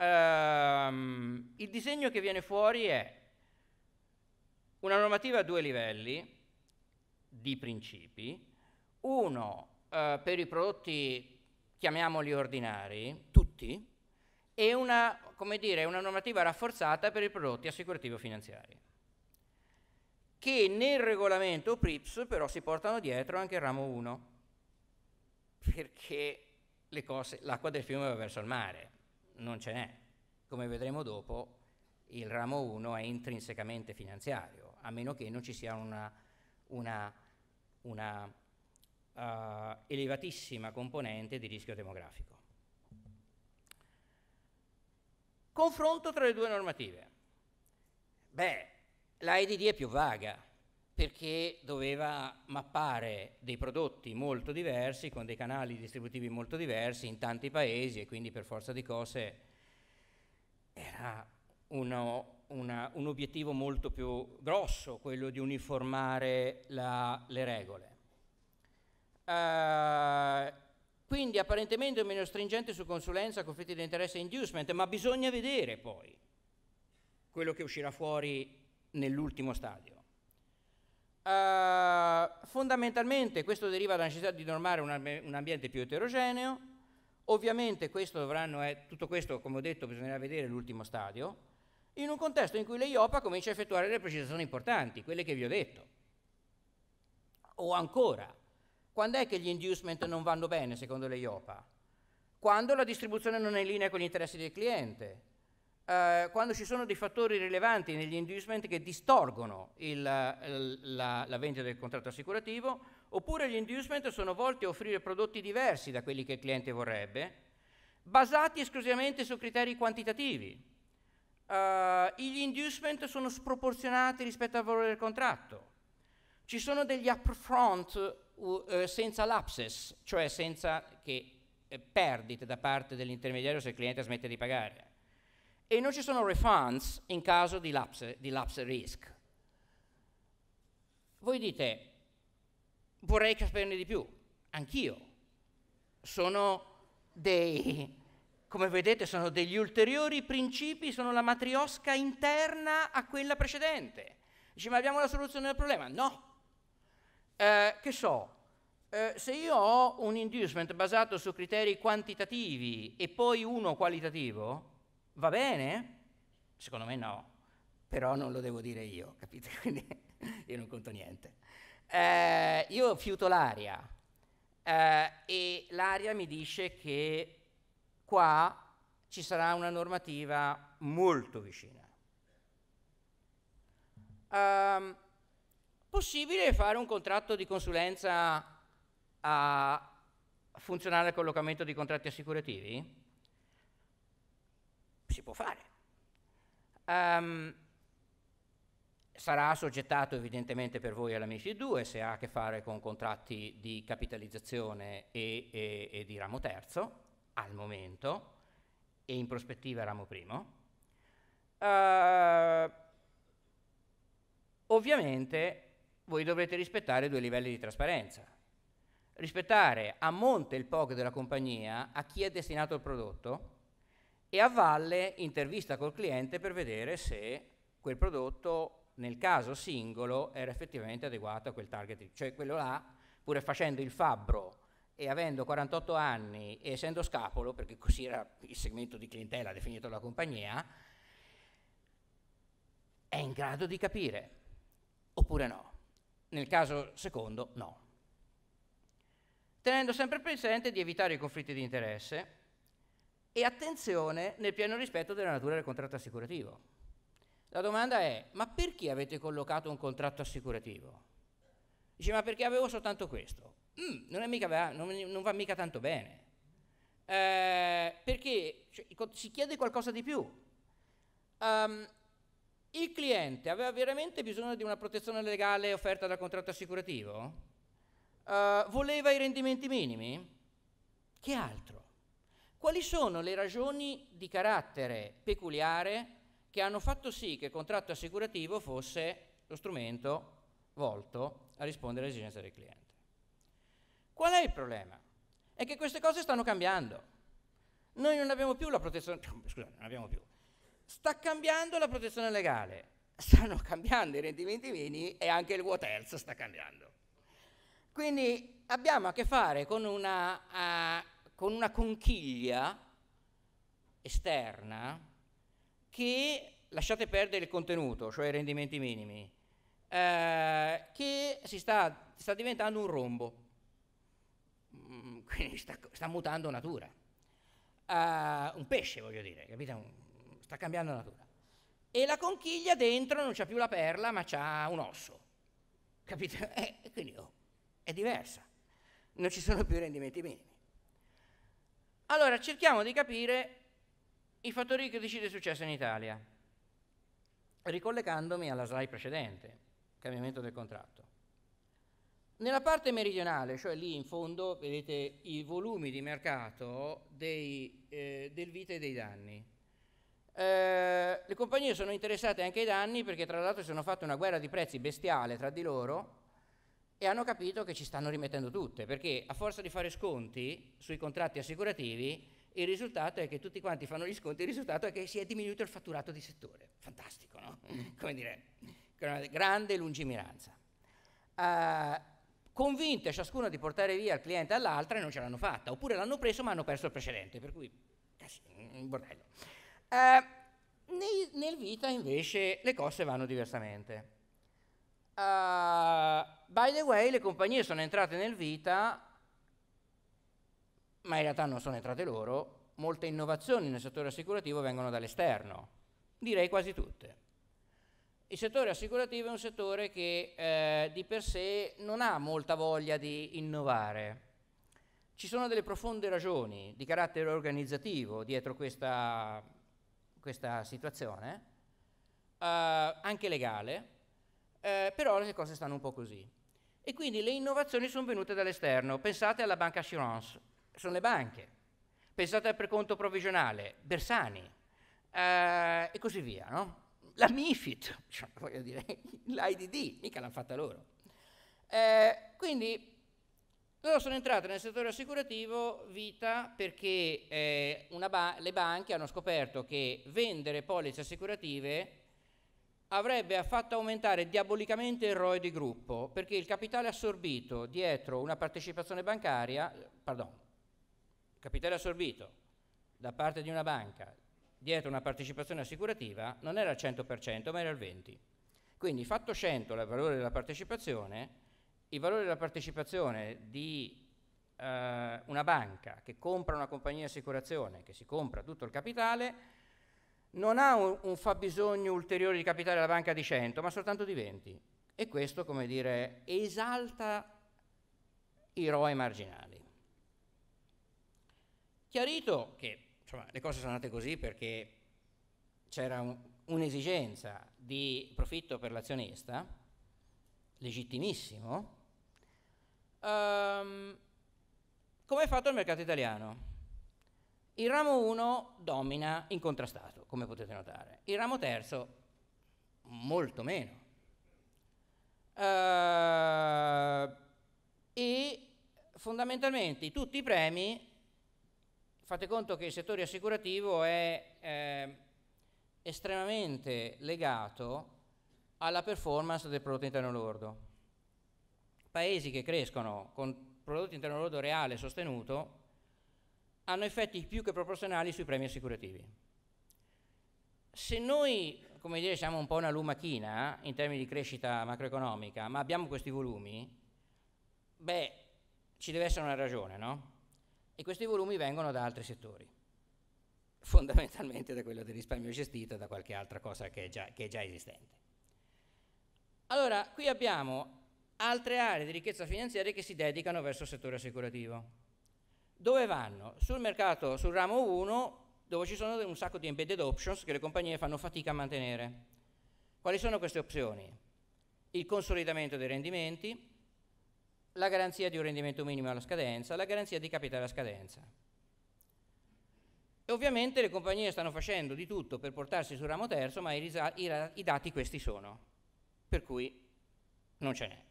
[SPEAKER 2] Um, il disegno che viene fuori è una normativa a due livelli di principi, uno eh, per i prodotti, chiamiamoli ordinari, tutti, e una, dire, una normativa rafforzata per i prodotti assicurativo-finanziari che nel regolamento PRIPS però si portano dietro anche il ramo 1, perché l'acqua del fiume va verso il mare, non ce n'è. Come vedremo dopo, il ramo 1 è intrinsecamente finanziario, a meno che non ci sia una, una, una uh, elevatissima componente di rischio demografico. Confronto tra le due normative. Beh, la EDD è più vaga perché doveva mappare dei prodotti molto diversi, con dei canali distributivi molto diversi in tanti paesi e quindi per forza di cose era uno, una, un obiettivo molto più grosso, quello di uniformare la, le regole. Uh, quindi apparentemente meno stringente su consulenza, conflitti di interesse e inducement, ma bisogna vedere poi quello che uscirà fuori nell'ultimo stadio. Uh, fondamentalmente questo deriva dalla necessità di normare un, un ambiente più eterogeneo, ovviamente questo dovranno, eh, tutto questo come ho detto bisognerà vedere l'ultimo stadio, in un contesto in cui l'IOPA comincia a effettuare le precisazioni importanti, quelle che vi ho detto. O ancora, quando è che gli inducement non vanno bene secondo l'IOPA? Quando la distribuzione non è in linea con gli interessi del cliente, eh, quando ci sono dei fattori rilevanti negli inducement che distorgono il, la, la vendita del contratto assicurativo, oppure gli inducement sono volti a offrire prodotti diversi da quelli che il cliente vorrebbe, basati esclusivamente su criteri quantitativi. Uh, gli inducement sono sproporzionati rispetto al valore del contratto. Ci sono degli upfront uh, senza lapses, cioè senza che, eh, perdite da parte dell'intermediario se il cliente smette di pagare e non ci sono refunds in caso di lapse, di lapse risk. Voi dite, vorrei saperne di più, anch'io. Sono dei, come vedete, sono degli ulteriori principi, sono la matriosca interna a quella precedente. Dici, ma abbiamo la soluzione del problema? No. Eh, che so, eh, se io ho un inducement basato su criteri quantitativi e poi uno qualitativo, Va bene? Secondo me no, però non lo devo dire io, capite? (laughs) Quindi io non conto niente. Eh, io fiuto l'aria eh, e l'aria mi dice che qua ci sarà una normativa molto vicina. Um, possibile fare un contratto di consulenza a funzionale collocamento di contratti assicurativi? si può fare. Um, sarà assoggettato evidentemente per voi alla MIFID 2 se ha a che fare con contratti di capitalizzazione e, e, e di ramo terzo, al momento, e in prospettiva ramo primo. Uh, ovviamente voi dovrete rispettare due livelli di trasparenza. Rispettare a monte il POG della compagnia, a chi è destinato il prodotto, e a valle intervista col cliente per vedere se quel prodotto nel caso singolo era effettivamente adeguato a quel target, cioè quello là, pur facendo il fabbro e avendo 48 anni e essendo scapolo, perché così era il segmento di clientela definito dalla compagnia, è in grado di capire, oppure no. Nel caso secondo, no. Tenendo sempre presente di evitare i conflitti di interesse, e attenzione nel pieno rispetto della natura del contratto assicurativo. La domanda è, ma perché avete collocato un contratto assicurativo? Dice, ma perché avevo soltanto questo? Mm, non, mica, non, non, va mica tanto bene. Eh, perché cioè, si chiede qualcosa di più. Um, il cliente aveva veramente bisogno di una protezione legale offerta dal contratto assicurativo? Uh, voleva i rendimenti minimi? Che altro? Quali sono le ragioni di carattere peculiare che hanno fatto sì che il contratto assicurativo fosse lo strumento volto a rispondere alle esigenze del cliente? Qual è il problema? È che queste cose stanno cambiando. Noi non abbiamo più la protezione, (coughs) scusate, non abbiamo più. Sta cambiando la protezione legale, stanno cambiando i rendimenti minimi e anche il what else sta cambiando. Quindi abbiamo a che fare con una uh, con una conchiglia esterna che, lasciate perdere il contenuto, cioè i rendimenti minimi, eh, che si sta, sta, diventando un rombo, mm, (laughs) quindi sta, sta, mutando natura. Uh, un pesce, voglio dire, capite? sta cambiando natura. E la conchiglia dentro non c'ha più la perla, ma c'ha un osso. Capite? (laughs) Eh, quindi oh, è diversa. Non ci sono più rendimenti minimi. Allora cerchiamo di capire i fattori critici del successo in Italia, ricollegandomi alla slide precedente, cambiamento del contratto. Nella parte meridionale, cioè lì in fondo, vedete i volumi di mercato dei, eh, del vite e dei danni. Eh, le compagnie sono interessate anche ai danni perché tra l'altro si sono fatte una guerra di prezzi bestiale tra di loro e hanno capito che ci stanno rimettendo tutte, perché a forza di fare sconti sui contratti assicurativi, il risultato è che tutti quanti fanno gli sconti, il risultato è che si è diminuito il fatturato di settore. Fantastico, no? (laughs) Come dire, grande lungimiranza. Uh, convinte ciascuna di portare via il cliente all'altra e non ce l'hanno fatta, oppure l'hanno preso ma hanno perso il precedente, per cui un bordello. Uh, eh, nel, nel vita invece le cose vanno diversamente. Uh, by the way, le compagnie sono entrate nel vita, ma in realtà non sono entrate loro, molte innovazioni nel settore assicurativo vengono dall'esterno, direi quasi tutte. Il settore assicurativo è un settore che eh, di per sé non ha molta voglia di innovare. Ci sono delle profonde ragioni di carattere organizzativo dietro questa, questa situazione, eh, anche legale, eh, per le cose stanno un po' così. E quindi le innovazioni sono venute dall'esterno. Pensate alla banca assurance, sono le banche. Pensate al preconto provvisionale, Bersani, eh, e così via, no? La MIFID, (laughs) cioè, voglio dire, (laughs) l'IDD, mica l'hanno fatta loro. Eh, quindi loro sono entrate nel settore assicurativo vita perché eh, ba- le banche hanno scoperto che vendere polizze assicurative avrebbe fatto aumentare diabolicamente il ROE di gruppo, perché il capitale assorbito dietro una partecipazione bancaria, pardon, capitale assorbito da parte di una banca dietro una partecipazione assicurativa non era al 100%, ma era al 20%. Quindi fatto 100 il valore della partecipazione, il valore della partecipazione di eh, una banca che compra una compagnia di assicurazione, che si compra tutto il capitale, non ha un, un fabbisogno ulteriore di capitale alla banca di 100, ma soltanto di 20. E questo, come dire, esalta i ROI marginali. Chiarito che insomma, le cose sono andate così perché c'era un, un'esigenza di profitto per l'azionista, legittimissimo, um, come è fatto il mercato italiano? Il ramo 1 domina incontrastato, come potete notare. Il ramo terzo molto meno. Uh, e fondamentalmente tutti i premi, fate conto che il settore assicurativo è eh, estremamente legato alla performance del prodotto interno lordo. Paesi che crescono con prodotto interno lordo reale sostenuto hanno effetti più che proporzionali sui premi assicurativi. Se noi, come dire, siamo un po' una lumachina eh, in termini di crescita macroeconomica, ma abbiamo questi volumi, beh, ci deve essere una ragione, no? E questi volumi vengono da altri settori, fondamentalmente da quello del risparmio gestito e da qualche altra cosa che è già, che è già esistente. Allora, qui abbiamo altre aree di ricchezza finanziaria che si dedicano verso il settore assicurativo. Dove vanno? Sul mercato, sul ramo 1, dove ci sono un sacco di embedded options che le compagnie fanno fatica a mantenere. Quali sono queste opzioni? Il consolidamento dei rendimenti, la garanzia di un rendimento minimo alla scadenza, la garanzia di capitale alla scadenza. E ovviamente le compagnie stanno facendo di tutto per portarsi sul ramo terzo, ma i, i, i dati questi sono, per cui non ce n'è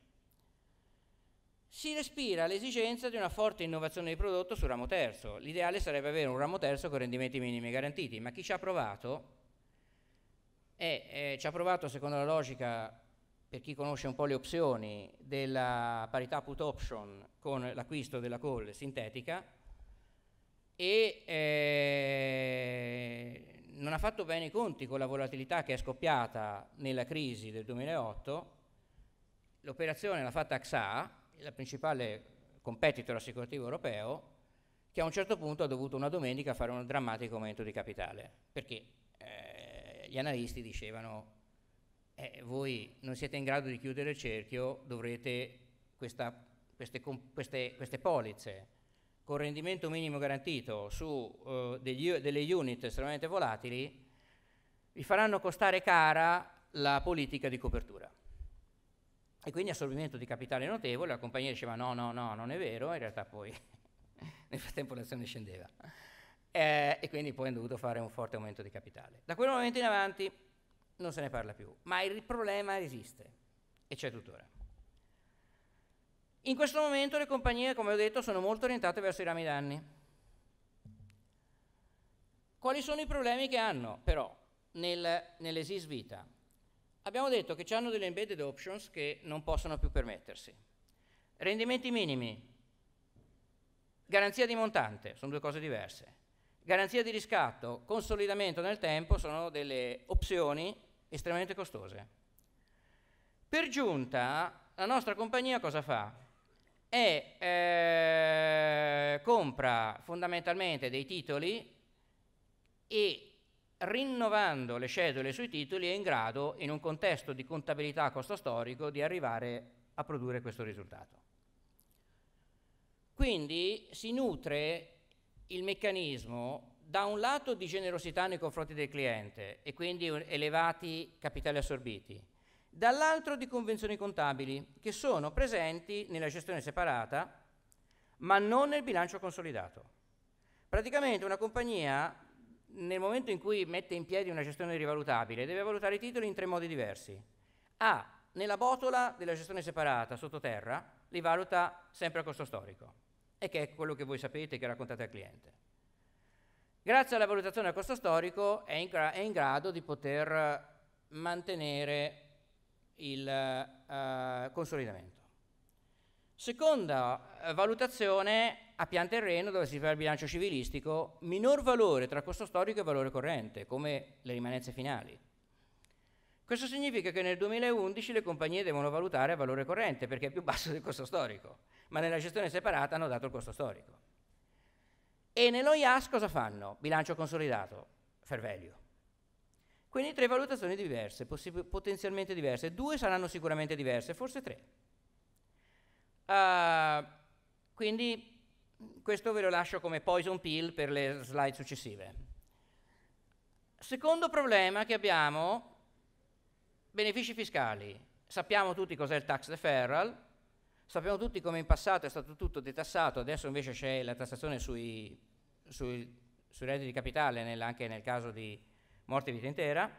[SPEAKER 2] si respira l'esigenza di una forte innovazione di prodotto sul ramo terzo. L'ideale sarebbe avere un ramo terzo con rendimenti minimi garantiti, ma chi ci ha provato, è, eh, ci ha provato secondo la logica, per chi conosce un po' le opzioni, della parità put option con l'acquisto della call sintetica e eh, non ha fatto bene i conti con la volatilità che è scoppiata nella crisi del 2008, l'operazione l'ha fatta AXA, il principale competitor assicurativo europeo, che a un certo punto ha dovuto una domenica fare un drammatico aumento di capitale, perché eh, gli analisti dicevano eh, voi non siete in grado di chiudere il cerchio, dovrete questa, queste, queste, queste, polizze con rendimento minimo garantito su eh, degli, delle unit estremamente volatili vi faranno costare cara la politica di copertura. E quindi assorbimento di capitale notevole, la compagnia diceva no, no, no, non è vero, in realtà poi (laughs) nel frattempo l'azione scendeva. Eh, e quindi poi hanno dovuto fare un forte aumento di capitale. Da quel momento in avanti non se ne parla più, ma il problema esiste e c'è tuttora. In questo momento le compagnie, come ho detto, sono molto orientate verso i rami danni. Quali sono i problemi che hanno però nel, nell'esis vita? Abbiamo detto che hanno delle embedded options che non possono più permettersi. Rendimenti minimi, garanzia di montante, sono due cose diverse. Garanzia di riscatto, consolidamento nel tempo sono delle opzioni estremamente costose. Per giunta la nostra compagnia cosa fa? È, eh, compra fondamentalmente dei titoli e rinnovando le cedole sui titoli è in grado, in un contesto di contabilità a costo storico, di arrivare a produrre questo risultato. Quindi si nutre il meccanismo da un lato di generosità nei confronti del cliente e quindi elevati capitali assorbiti, dall'altro di convenzioni contabili che sono presenti nella gestione separata ma non nel bilancio consolidato. Praticamente una compagnia nel momento in cui mette in piedi una gestione rivalutabile, deve valutare i titoli in tre modi diversi. A, nella botola della gestione separata, sottoterra, li valuta sempre a costo storico, e che è quello che voi sapete che raccontate al cliente. Grazie alla valutazione a costo storico è in, gra- è in grado di poter mantenere il eh, consolidamento. Seconda eh, valutazione a pian terreno dove si fa il bilancio civilistico, minor valore tra costo storico e valore corrente, come le rimanenze finali. Questo significa che nel 2011 le compagnie devono valutare a valore corrente perché è più basso del costo storico, ma nella gestione separata hanno dato il costo storico. E nell'OIAS cosa fanno? Bilancio consolidato, fair value. Quindi tre valutazioni diverse, potenzialmente diverse, due saranno sicuramente diverse, forse tre. Uh, quindi questo ve lo lascio come poison pill per le slide successive. Secondo problema che abbiamo, benefici fiscali. Sappiamo tutti cos'è il tax deferral, sappiamo tutti come in passato è stato tutto detassato, adesso invece c'è la tassazione sui, sui, sui redditi di capitale nel, anche nel caso di morte vita intera.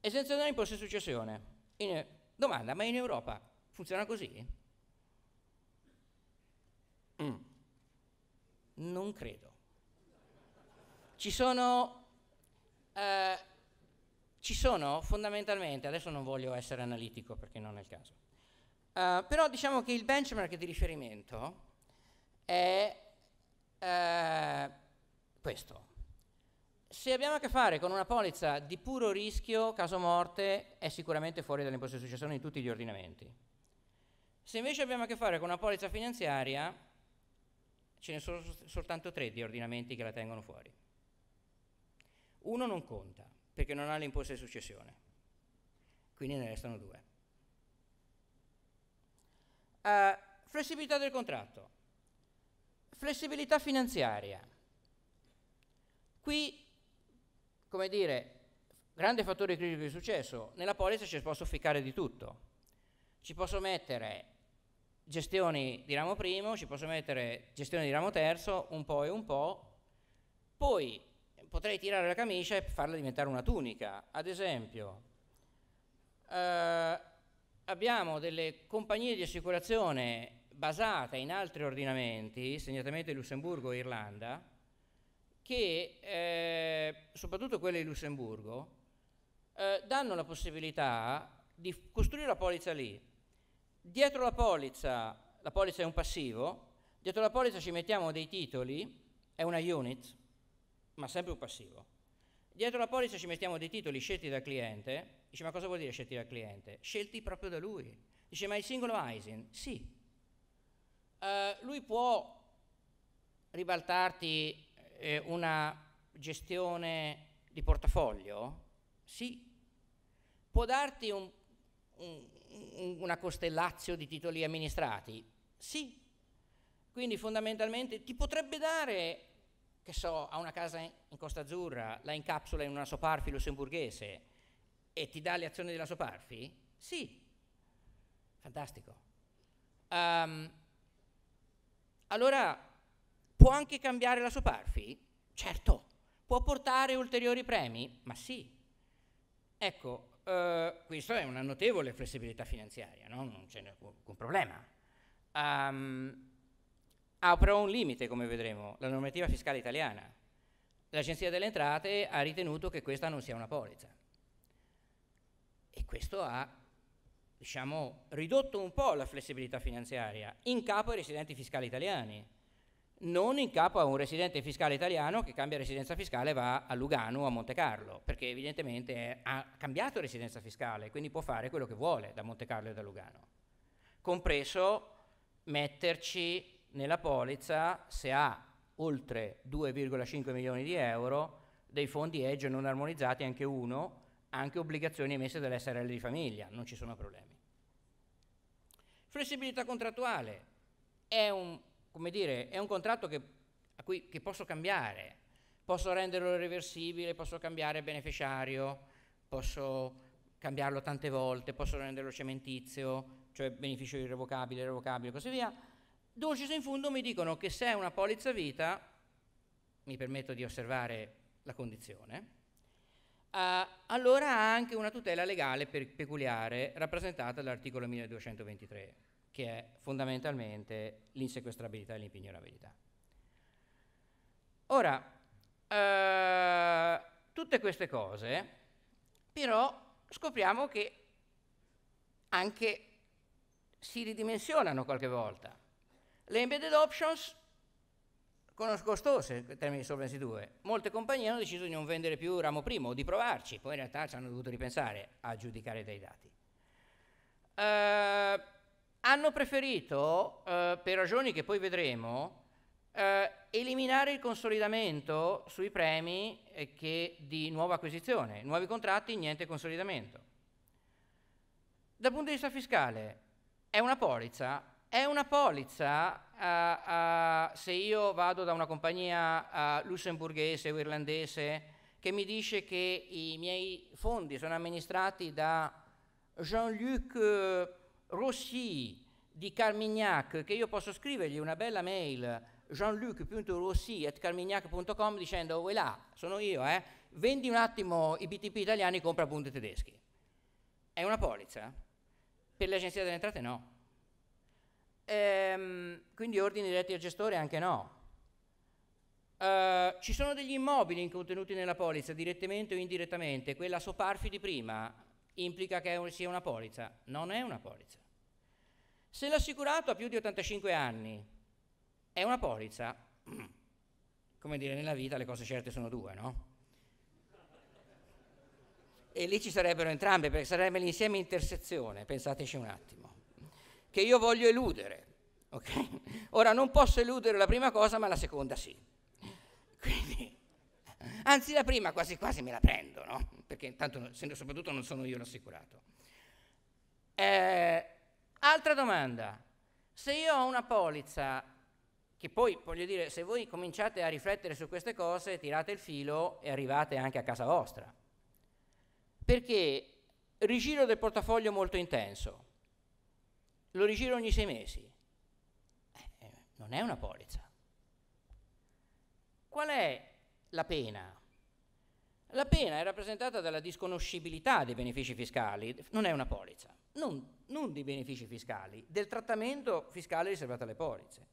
[SPEAKER 2] Esenzione imposte di successione. In, domanda, ma in Europa funziona così? Mm. Non credo. Ci sono, eh, ci sono, fondamentalmente, adesso non voglio essere analitico perché non è il caso, eh, però diciamo che il benchmark di riferimento è eh, questo. Se abbiamo a che fare con una polizza di puro rischio, caso morte, è sicuramente fuori dalle imposte di successione in tutti gli ordinamenti. Se invece abbiamo a che fare con una polizza finanziaria, ce ne sono soltanto tre di ordinamenti che la tengono fuori. Uno non conta, perché non ha le imposte di successione, quindi ne restano due. Uh, flessibilità del contratto, flessibilità finanziaria. Qui, come dire, grande fattore critico di successo, nella polizza ci posso ficcare di tutto. Ci posso mettere gestioni di ramo primo, ci posso mettere gestione di ramo terzo, un po' e un po', poi potrei tirare la camicia e farla diventare una tunica. Ad esempio, eh, abbiamo delle compagnie di assicurazione basate in altri ordinamenti, segnatamente Lussemburgo e Irlanda, che, eh, soprattutto quelle di Lussemburgo, eh, danno la possibilità di costruire la polizza lì, Dietro la polizza, la polizza è un passivo, dietro la polizza ci mettiamo dei titoli, è una unit, ma sempre un passivo. Dietro la polizza ci mettiamo dei titoli scelti dal cliente, dice ma cosa vuol dire scelti dal cliente? Scelti proprio da lui. Dice ma il singolo ISIN? Sì. Uh, lui può ribaltarti eh, una gestione di portafoglio? Sì. Può darti un, un, una costellazio di titoli amministrati? Sì. Quindi fondamentalmente ti potrebbe dare, che so, a una casa in Costa Azzurra, la incapsula in una soparfi lussemburghese e ti dà le azioni della soparfi? Sì. Fantastico. Um, allora, può anche cambiare la soparfi? Certo. Può portare ulteriori premi? Ma sì. Ecco, Uh, questo è una notevole flessibilità finanziaria, no? non c'è alcun problema. Um, ha però un limite, come vedremo, la normativa fiscale italiana. L'Agenzia delle Entrate ha ritenuto che questa non sia una polizza e questo ha diciamo, ridotto un po' la flessibilità finanziaria in capo ai residenti fiscali italiani non in capo a un residente fiscale italiano che cambia residenza fiscale e va a Lugano o a Monte Carlo, perché evidentemente ha cambiato residenza fiscale, quindi può fare quello che vuole da Monte Carlo e da Lugano, compreso metterci nella polizza, se ha oltre 2,5 milioni di euro, dei fondi edge non armonizzati, anche uno, anche obbligazioni emesse dall'SRL di famiglia, non ci sono problemi. Flessibilità contrattuale è un come dire, è un contratto che, cui, che posso cambiare, posso renderlo reversibile, posso cambiare beneficiario, posso cambiarlo tante volte, posso renderlo cementizio, cioè beneficio irrevocabile, irrevocabile e così via. Dolcis in fondo mi dicono che se è una polizza vita, mi permetto di osservare la condizione, eh, allora ha anche una tutela legale per, peculiare rappresentata dall'articolo 1223 che è fondamentalmente l'insequestrabilità e l'impignorabilità. Ora, eh, tutte queste cose, però scopriamo che anche si ridimensionano qualche volta. Le embedded options conosco costose in termini di Solvency 2. Molte compagnie hanno deciso di non vendere più ramo primo o di provarci, poi in realtà ci hanno dovuto ripensare a giudicare dai dati. Eh, hanno preferito, eh, per ragioni che poi vedremo, eh, eliminare il consolidamento sui premi eh, di nuova acquisizione, nuovi contratti, niente consolidamento. Dal punto di vista fiscale, è una polizza? È una polizza eh, eh, se io vado da una compagnia eh, lussemburghese o irlandese che mi dice che i miei fondi sono amministrati da Jean-Luc Rossi di Carmignac, che io posso scrivergli una bella mail, jeanluc.rossi.carmignac.com dicendo, oh là, sono io, eh, vendi un attimo i BTP italiani e compra punti tedeschi. È una polizza? Per l'agenzia delle entrate no. Ehm, quindi ordini diretti al gestore anche no. Uh, ci sono degli immobili contenuti nella polizza, direttamente o indirettamente, quella soparfi di prima implica che sia una polizza, non è una polizza. Se l'assicurato ha più di 85 anni, è una polizza. Come dire, nella vita le cose certe sono due, no? E lì ci sarebbero entrambe, perché sarebbe l'insieme intersezione, pensateci un attimo, che io voglio eludere. Okay? Ora non posso eludere la prima cosa, ma la seconda sì. Quindi, anzi la prima quasi quasi me la prendo, no? Perché tanto, soprattutto non sono io l'assicurato. Eh, Altra domanda, se io ho una polizza, che poi voglio dire, se voi cominciate a riflettere su queste cose, tirate il filo e arrivate anche a casa vostra, perché rigiro del portafoglio molto intenso, lo rigiro ogni sei mesi, eh, non è una polizza. Qual è la pena? La pena è rappresentata dalla disconoscibilità dei benefici fiscali, non è una polizza non, non di benefici fiscali, del trattamento fiscale riservato alle polizze.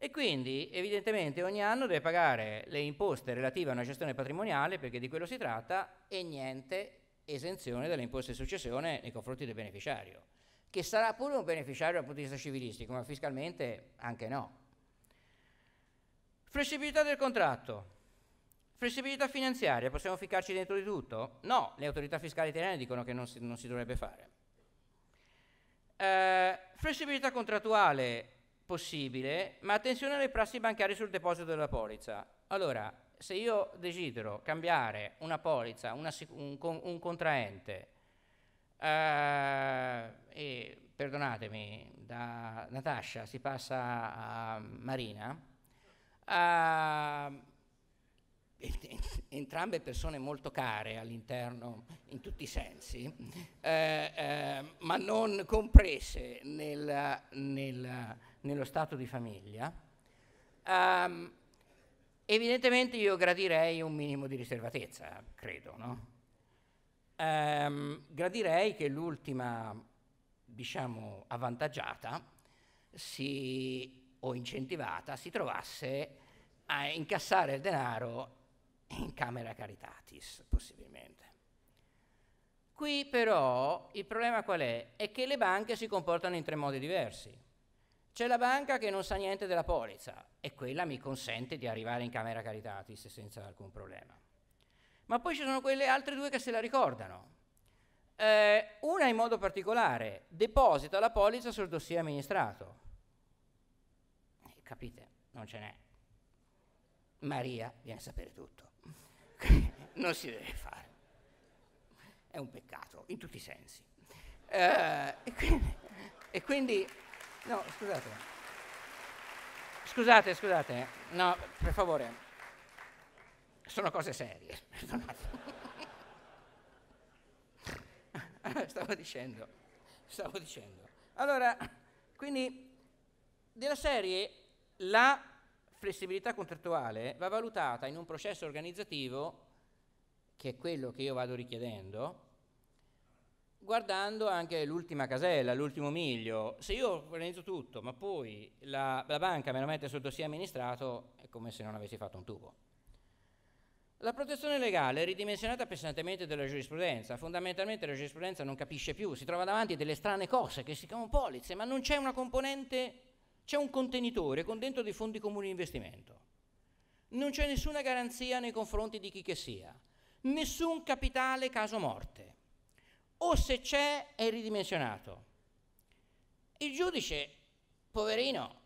[SPEAKER 2] E quindi evidentemente ogni anno deve pagare le imposte relative a una gestione patrimoniale, perché di quello si tratta, e niente esenzione dalle imposte di successione nei confronti del beneficiario, che sarà pure un beneficiario dal punto di vista civilistico, ma fiscalmente anche no. Flessibilità del contratto. Flessibilità finanziaria, possiamo ficcarci dentro di tutto? No, le autorità fiscali italiane dicono che non si, non si dovrebbe fare. Eh, flessibilità contrattuale possibile, ma attenzione alle prassi bancarie sul deposito della polizza. Allora, se io desidero cambiare una polizza, una, un, un, contraente, eh, e, perdonatemi, da Natascia si passa a Marina, eh, entrambe persone molto care all'interno in tutti i sensi, eh, eh, ma non comprese nel, nel, nello stato di famiglia, um, evidentemente io gradirei un minimo di riservatezza, credo. No? Um, gradirei che l'ultima, diciamo, avvantaggiata si, o incentivata si trovasse a incassare il denaro in camera caritatis, possibilmente. Qui però il problema qual è? È che le banche si comportano in tre modi diversi. C'è la banca che non sa niente della polizza e quella mi consente di arrivare in camera caritatis senza alcun problema. Ma poi ci sono quelle altre due che se la ricordano. Eh, una in modo particolare deposita la polizza sul dossier amministrato. Eh, capite? Non ce n'è. Maria viene a sapere tutto. (laughs) non si deve fare. È un peccato, in tutti i sensi. Eh, e, quindi, e quindi, no, scusate, scusate, scusate, no, per favore, sono cose serie, (laughs) (laughs) Stavo dicendo, stavo dicendo. Allora, quindi, della serie, la flessibilità contrattuale va valutata in un processo organizzativo, che è quello che io vado richiedendo, guardando anche l'ultima casella, l'ultimo miglio. Se io organizzo tutto, ma poi la, la banca me lo mette sotto sia amministrato, è come se non avessi fatto un tubo. La protezione legale è ridimensionata pesantemente dalla giurisprudenza. Fondamentalmente la giurisprudenza non capisce più, si trova davanti a delle strane cose che si chiamano polizze, ma non c'è una componente c'è un contenitore con dentro dei fondi comuni di investimento. Non c'è nessuna garanzia nei confronti di chi che sia, nessun capitale caso morte. O se c'è è ridimensionato. Il giudice, poverino,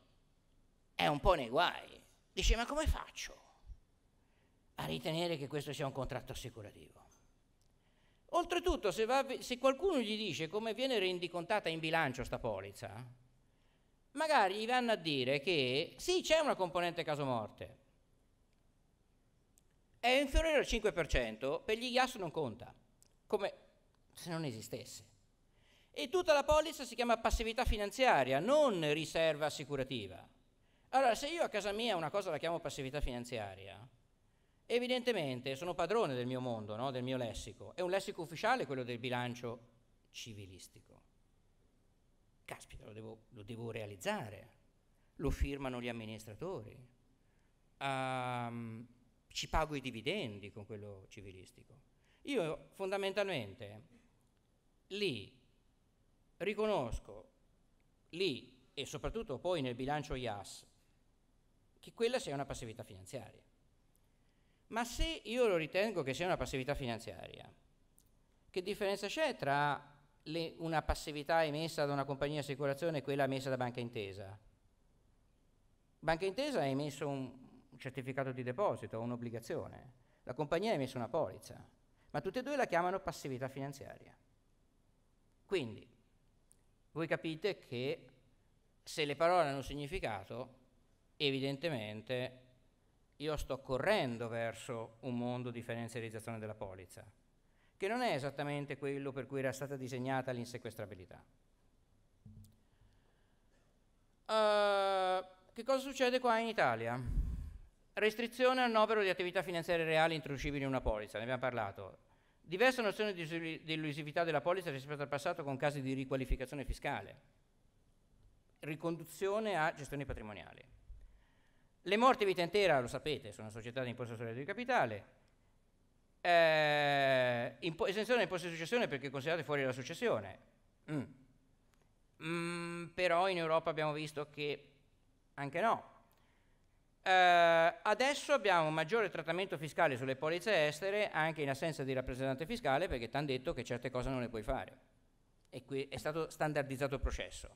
[SPEAKER 2] è un po' nei guai. Dice ma come faccio a ritenere che questo sia un contratto assicurativo? Oltretutto, se, va, se, qualcuno gli dice come viene rendicontata in bilancio sta polizza, magari gli vanno a dire che sì, c'è una componente caso morte, è inferiore al 5%, per gli IAS non conta, come se non esistesse. E tutta la polizza si chiama passività finanziaria, non riserva assicurativa. Allora, se io a casa mia una cosa la chiamo passività finanziaria, evidentemente sono padrone del mio mondo, no? del mio lessico. È un lessico ufficiale quello del bilancio civilistico caspita, lo devo, lo devo realizzare, lo firmano gli amministratori, um, ci pago i dividendi con quello civilistico. Io fondamentalmente lì riconosco, lì e soprattutto poi nel bilancio IAS, che quella sia una passività finanziaria. Ma se io lo ritengo che sia una passività finanziaria, che differenza c'è tra le, una passività emessa da una compagnia di assicurazione e quella emessa da Banca Intesa. Banca Intesa ha emesso un certificato di deposito, un'obbligazione, la compagnia ha emesso una polizza, ma tutte e due la chiamano passività finanziaria. Quindi, voi capite che se le parole hanno significato, evidentemente io sto correndo verso un mondo di finanziarizzazione della polizza che non è esattamente quello per cui era stata disegnata l'insequestrabilità. Uh, che cosa succede qua in Italia? Restrizione al novero di attività finanziarie reali introducibili in una polizza, ne abbiamo parlato. Diverse nozioni di illusività della polizza rispetto al passato con casi di riqualificazione fiscale. Riconduzione a gestioni patrimoniali. Le morti vita intera, lo sapete, sono società di imposta sulla di capitale. Eh, in esenzione in posto di successione perché considerate fuori dalla successione. Mm. Mm, però in Europa abbiamo visto che anche no. Eh, adesso abbiamo un maggiore trattamento fiscale sulle polizze estere anche in assenza di rappresentante fiscale perché ti hanno detto che certe cose non le puoi fare. E qui è stato standardizzato il processo.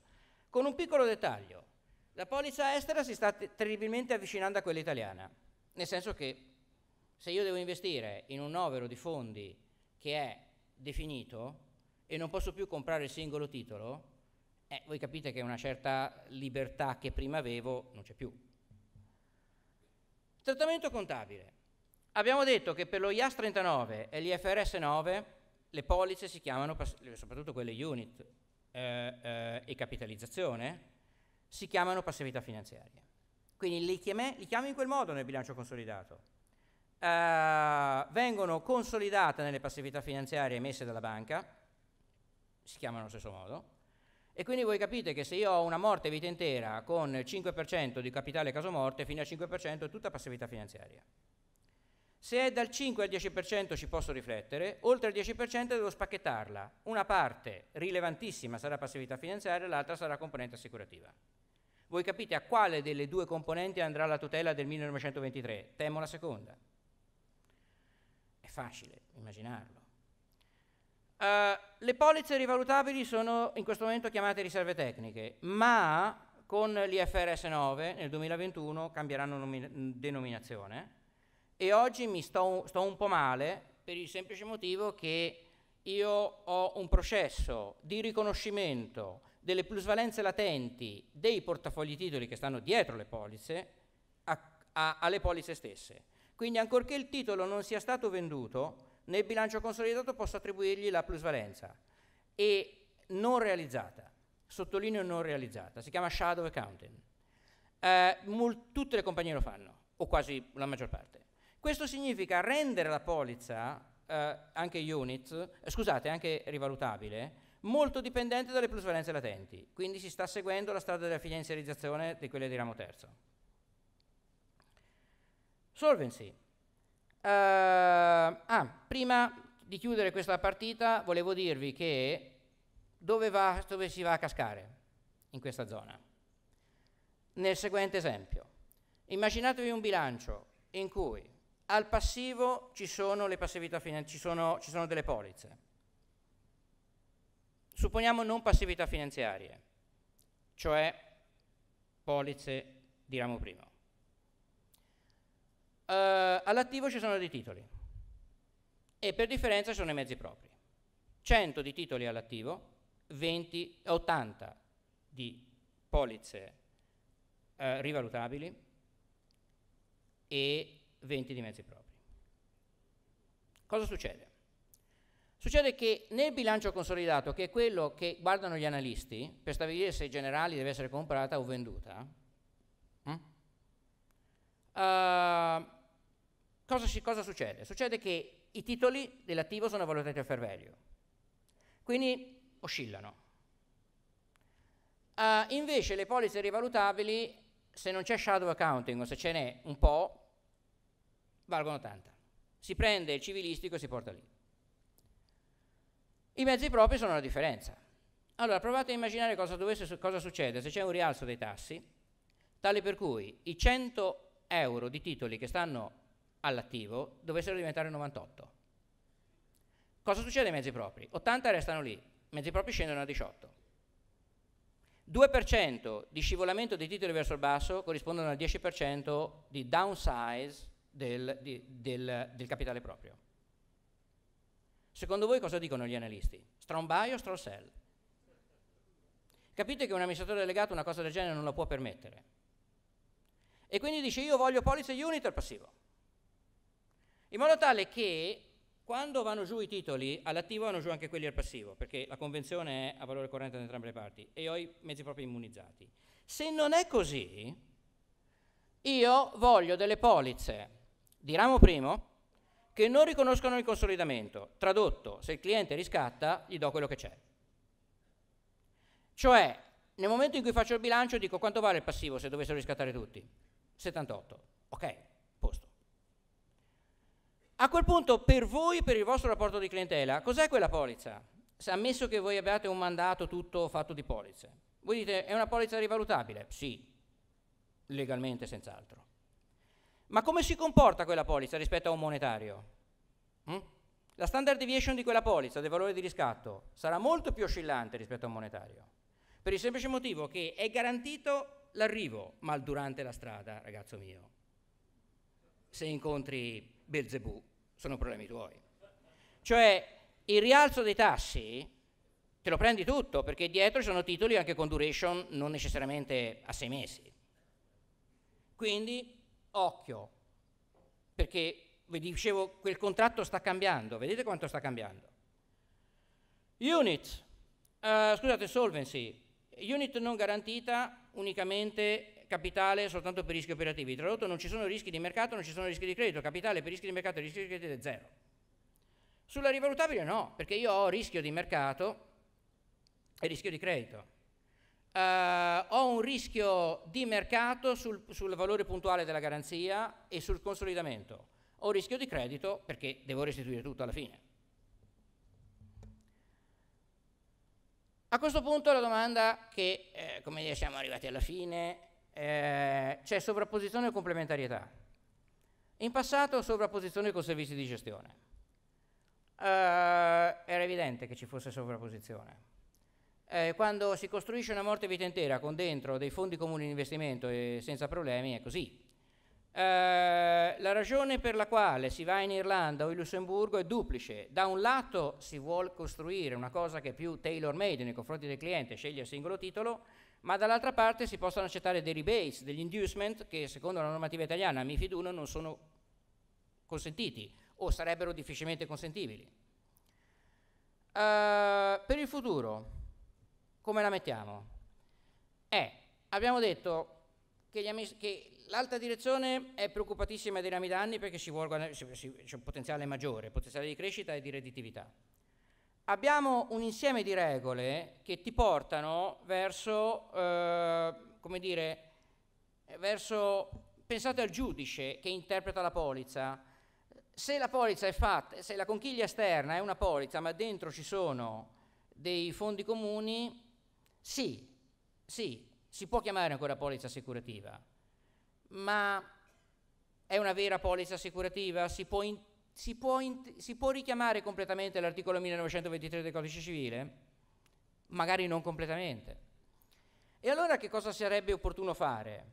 [SPEAKER 2] Con un piccolo dettaglio, la polizza estera si sta terribilmente avvicinando a quella italiana, nel senso che se io devo investire in un overo di fondi che è definito e non posso più comprare il singolo titolo, eh, voi capite che una certa libertà che prima avevo non c'è più. Trattamento contabile. Abbiamo detto che per lo IAS 39 e gli l'IFRS 9 le polizze si chiamano, soprattutto quelle unit eh, eh, e capitalizzazione, si chiamano passività finanziarie. Quindi li, chiamè, li chiamo in quel modo nel bilancio consolidato eh, vengono consolidate nelle passività finanziarie emesse dalla banca, si chiamano allo stesso modo, e quindi voi capite che se io ho una morte vita intera con 5% di capitale caso morte, fino al 5% è tutta passività finanziaria. Se è dal 5 al 10% ci posso riflettere, oltre al 10% devo spacchettarla. Una parte rilevantissima sarà passività finanziaria, l'altra sarà componente assicurativa. Voi capite a quale delle due componenti andrà la tutela del 1923? Temo la seconda. È facile immaginarlo. Uh, le polizze rivalutabili sono in questo momento chiamate riserve tecniche, ma con l'IFRS 9 nel 2021 cambieranno nomi- denominazione e oggi mi sto, sto un po' male per il semplice motivo che io ho un processo di riconoscimento delle plusvalenze latenti dei portafogli titoli che stanno dietro le polizze a, a, alle polizze stesse. Quindi ancorché il titolo non sia stato venduto, nel bilancio consolidato posso attribuirgli la plusvalenza e non realizzata, sottolineo non realizzata, si chiama shadow accounting. Eh, mol- tutte le compagnie lo fanno, o quasi la maggior parte. Questo significa rendere la polizza, eh, anche unit, eh, scusate, anche rivalutabile, molto dipendente dalle plusvalenze latenti, quindi si sta seguendo la strada della finanziarizzazione di quelle di ramo terzo. Solvency. Uh, ah, prima di chiudere questa partita volevo dirvi che dove, va, dove si va a cascare in questa zona. Nel seguente esempio. Immaginatevi un bilancio in cui al passivo ci sono, ci sono, ci sono delle polizze. Supponiamo non passività finanziarie, cioè polizze di ramo primo eh, all'attivo ci sono dei titoli e per differenza ci sono i mezzi propri. 100 di titoli all'attivo, 20, 80 di polizze eh, rivalutabili e 20 di mezzi propri. Cosa succede? Succede che nel bilancio consolidato, che è quello che guardano gli analisti per stabilire se Generali deve essere comprata o venduta, hm? eh, uh, Cosa, cosa succede? Succede che i titoli dell'attivo sono valutati a fair value, quindi oscillano. Uh, invece le polizze rivalutabili, se non c'è shadow accounting o se ce n'è un po', valgono tanta. Si prende il civilistico e si porta lì. I mezzi propri sono la differenza. Allora provate a immaginare cosa, dovesse, cosa succede se c'è un rialzo dei tassi, tale per cui i 100 euro di titoli che stanno all'attivo dovessero diventare 98. Cosa succede ai mezzi propri? 80 restano lì, i mezzi propri scendono a 18. 2% di scivolamento dei titoli verso il basso corrispondono al 10% di downsize del, di, del, del, capitale proprio. Secondo voi cosa dicono gli analisti? Strong buy o strong sell? Capite che un amministratore delegato una cosa del genere non la può permettere. E quindi dice io voglio polizze unit al passivo in modo tale che quando vanno giù i titoli, all'attivo vanno giù anche quelli al passivo, perché la convenzione è a valore corrente da entrambe le parti e ho i mezzi propri immunizzati. Se non è così, io voglio delle polizze di ramo primo che non riconoscono il consolidamento. Tradotto, se il cliente riscatta, gli do quello che c'è. Cioè, nel momento in cui faccio il bilancio dico quanto vale il passivo se dovessero riscattare tutti? 78. Ok, a quel punto, per voi, per il vostro rapporto di clientela, cos'è quella polizza? Se ammesso che voi abbiate un mandato tutto fatto di polizze, voi dite è una polizza rivalutabile? Sì, legalmente senz'altro. Ma come si comporta quella polizza rispetto a un monetario? Hm? La standard deviation di quella polizza, del valore di riscatto, sarà molto più oscillante rispetto a un monetario, per il semplice motivo che è garantito l'arrivo, ma durante la strada, ragazzo mio, se incontri Belzebù sono problemi tuoi. Cioè il rialzo dei tassi te lo prendi tutto perché dietro ci sono titoli anche con duration non necessariamente a sei mesi. Quindi occhio, perché vi dicevo quel contratto sta cambiando, vedete quanto sta cambiando. Unit, uh, scusate, solvency, unit non garantita unicamente capitale soltanto per rischi operativi. Tradotto non ci sono rischi di mercato, non ci sono rischi di credito, capitale per rischi di mercato e rischi di credito è zero. Sulla rivalutabile no, perché io ho rischio di mercato e rischio di credito. Uh, ho un rischio di mercato sul, sul, valore puntuale della garanzia e sul consolidamento. Ho rischio di credito perché devo restituire tutto alla fine. A questo punto la domanda che, eh, come dire, siamo arrivati alla fine, eh, c'è sovrapposizione e complementarietà. In passato sovrapposizione con servizi di gestione. Eh, era evidente che ci fosse sovrapposizione. Eh, quando si costruisce una morte vita intera con dentro dei fondi comuni di investimento e senza problemi è così. Eh, la ragione per la quale si va in Irlanda o in Lussemburgo è duplice. Da un lato si vuole costruire una cosa che è più tailor made nei confronti del cliente, sceglie il singolo titolo, ma dall'altra parte si possono accettare dei rebates, degli inducement che secondo la normativa italiana MIFID 1 non sono consentiti o sarebbero difficilmente consentibili. Uh, per il futuro, come la mettiamo? Eh, abbiamo detto che, che l'alta direzione è preoccupatissima dei rami danni perché c'è un potenziale maggiore, potenziale di crescita e di redditività abbiamo un insieme di regole che ti portano verso, eh, come dire, verso, pensate al giudice che interpreta la polizza, se la polizza è fatta, se la conchiglia esterna è una polizza ma dentro ci sono dei fondi comuni, sì, sì, si può chiamare ancora polizza assicurativa, ma è una vera polizza assicurativa? Si può interpretare si può, si può richiamare completamente l'articolo 1923 del codice civile? Magari non completamente. E allora che cosa sarebbe opportuno fare?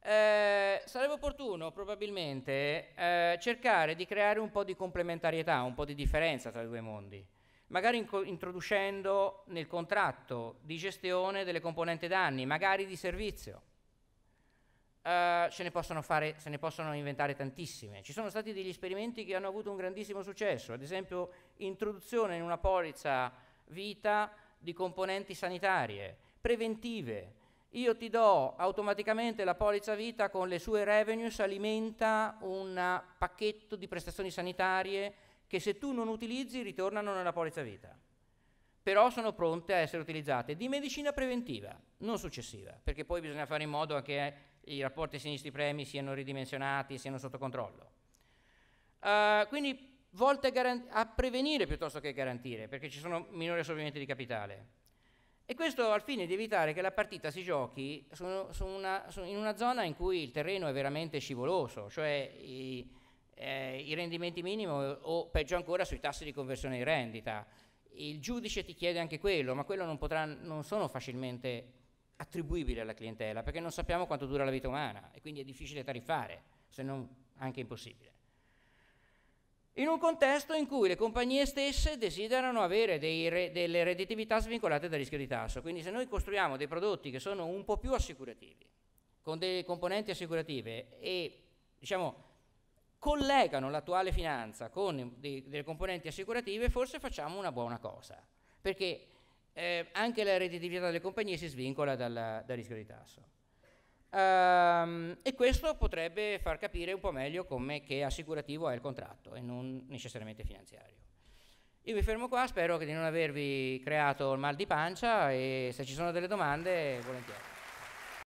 [SPEAKER 2] Eh, sarebbe opportuno probabilmente eh, cercare di creare un po' di complementarietà, un po' di differenza tra i due mondi, magari in introducendo nel contratto di gestione delle componenti danni, magari di servizio, ce eh, ne possono fare, se, ne possono inventare tantissime. Ci sono stati degli esperimenti che hanno avuto un grandissimo successo, ad esempio introduzione in una polizza vita di componenti sanitarie, preventive. Io ti do automaticamente la polizza vita con le sue revenues, alimenta un pacchetto di prestazioni sanitarie che se tu non utilizzi ritornano nella polizza vita però sono pronte a essere utilizzate di medicina preventiva, non successiva, perché poi bisogna fare in modo che i rapporti sinistri-premi siano ridimensionati, siano sotto controllo. Uh, quindi volte a prevenire piuttosto che garantire, perché ci sono minori assorbimenti di capitale. E questo al fine di evitare che la partita si giochi su, su una, su, in una zona in cui il terreno è veramente scivoloso, cioè i, eh, i rendimenti minimi o peggio ancora sui tassi di conversione di rendita. Il giudice ti chiede anche quello, ma quello non, potrà, non sono facilmente attribuibile alla clientela, perché non sappiamo quanto dura la vita umana e quindi è difficile tariffare, se non anche impossibile. In un contesto in cui le compagnie stesse desiderano avere re, delle redditività svincolate dal rischio di tasso, quindi se noi costruiamo dei prodotti che sono un po' più assicurativi, con delle componenti assicurative e diciamo collegano l'attuale finanza con dei, delle componenti assicurative, forse facciamo una buona cosa, perché eh, anche la redditività delle compagnie si svincola dal, dal rischio di tasso. Um, e questo potrebbe far capire un po' meglio come che assicurativo è il contratto e non necessariamente finanziario. Io mi fermo qua, spero di non avervi creato il mal di pancia e se ci sono delle domande volentieri.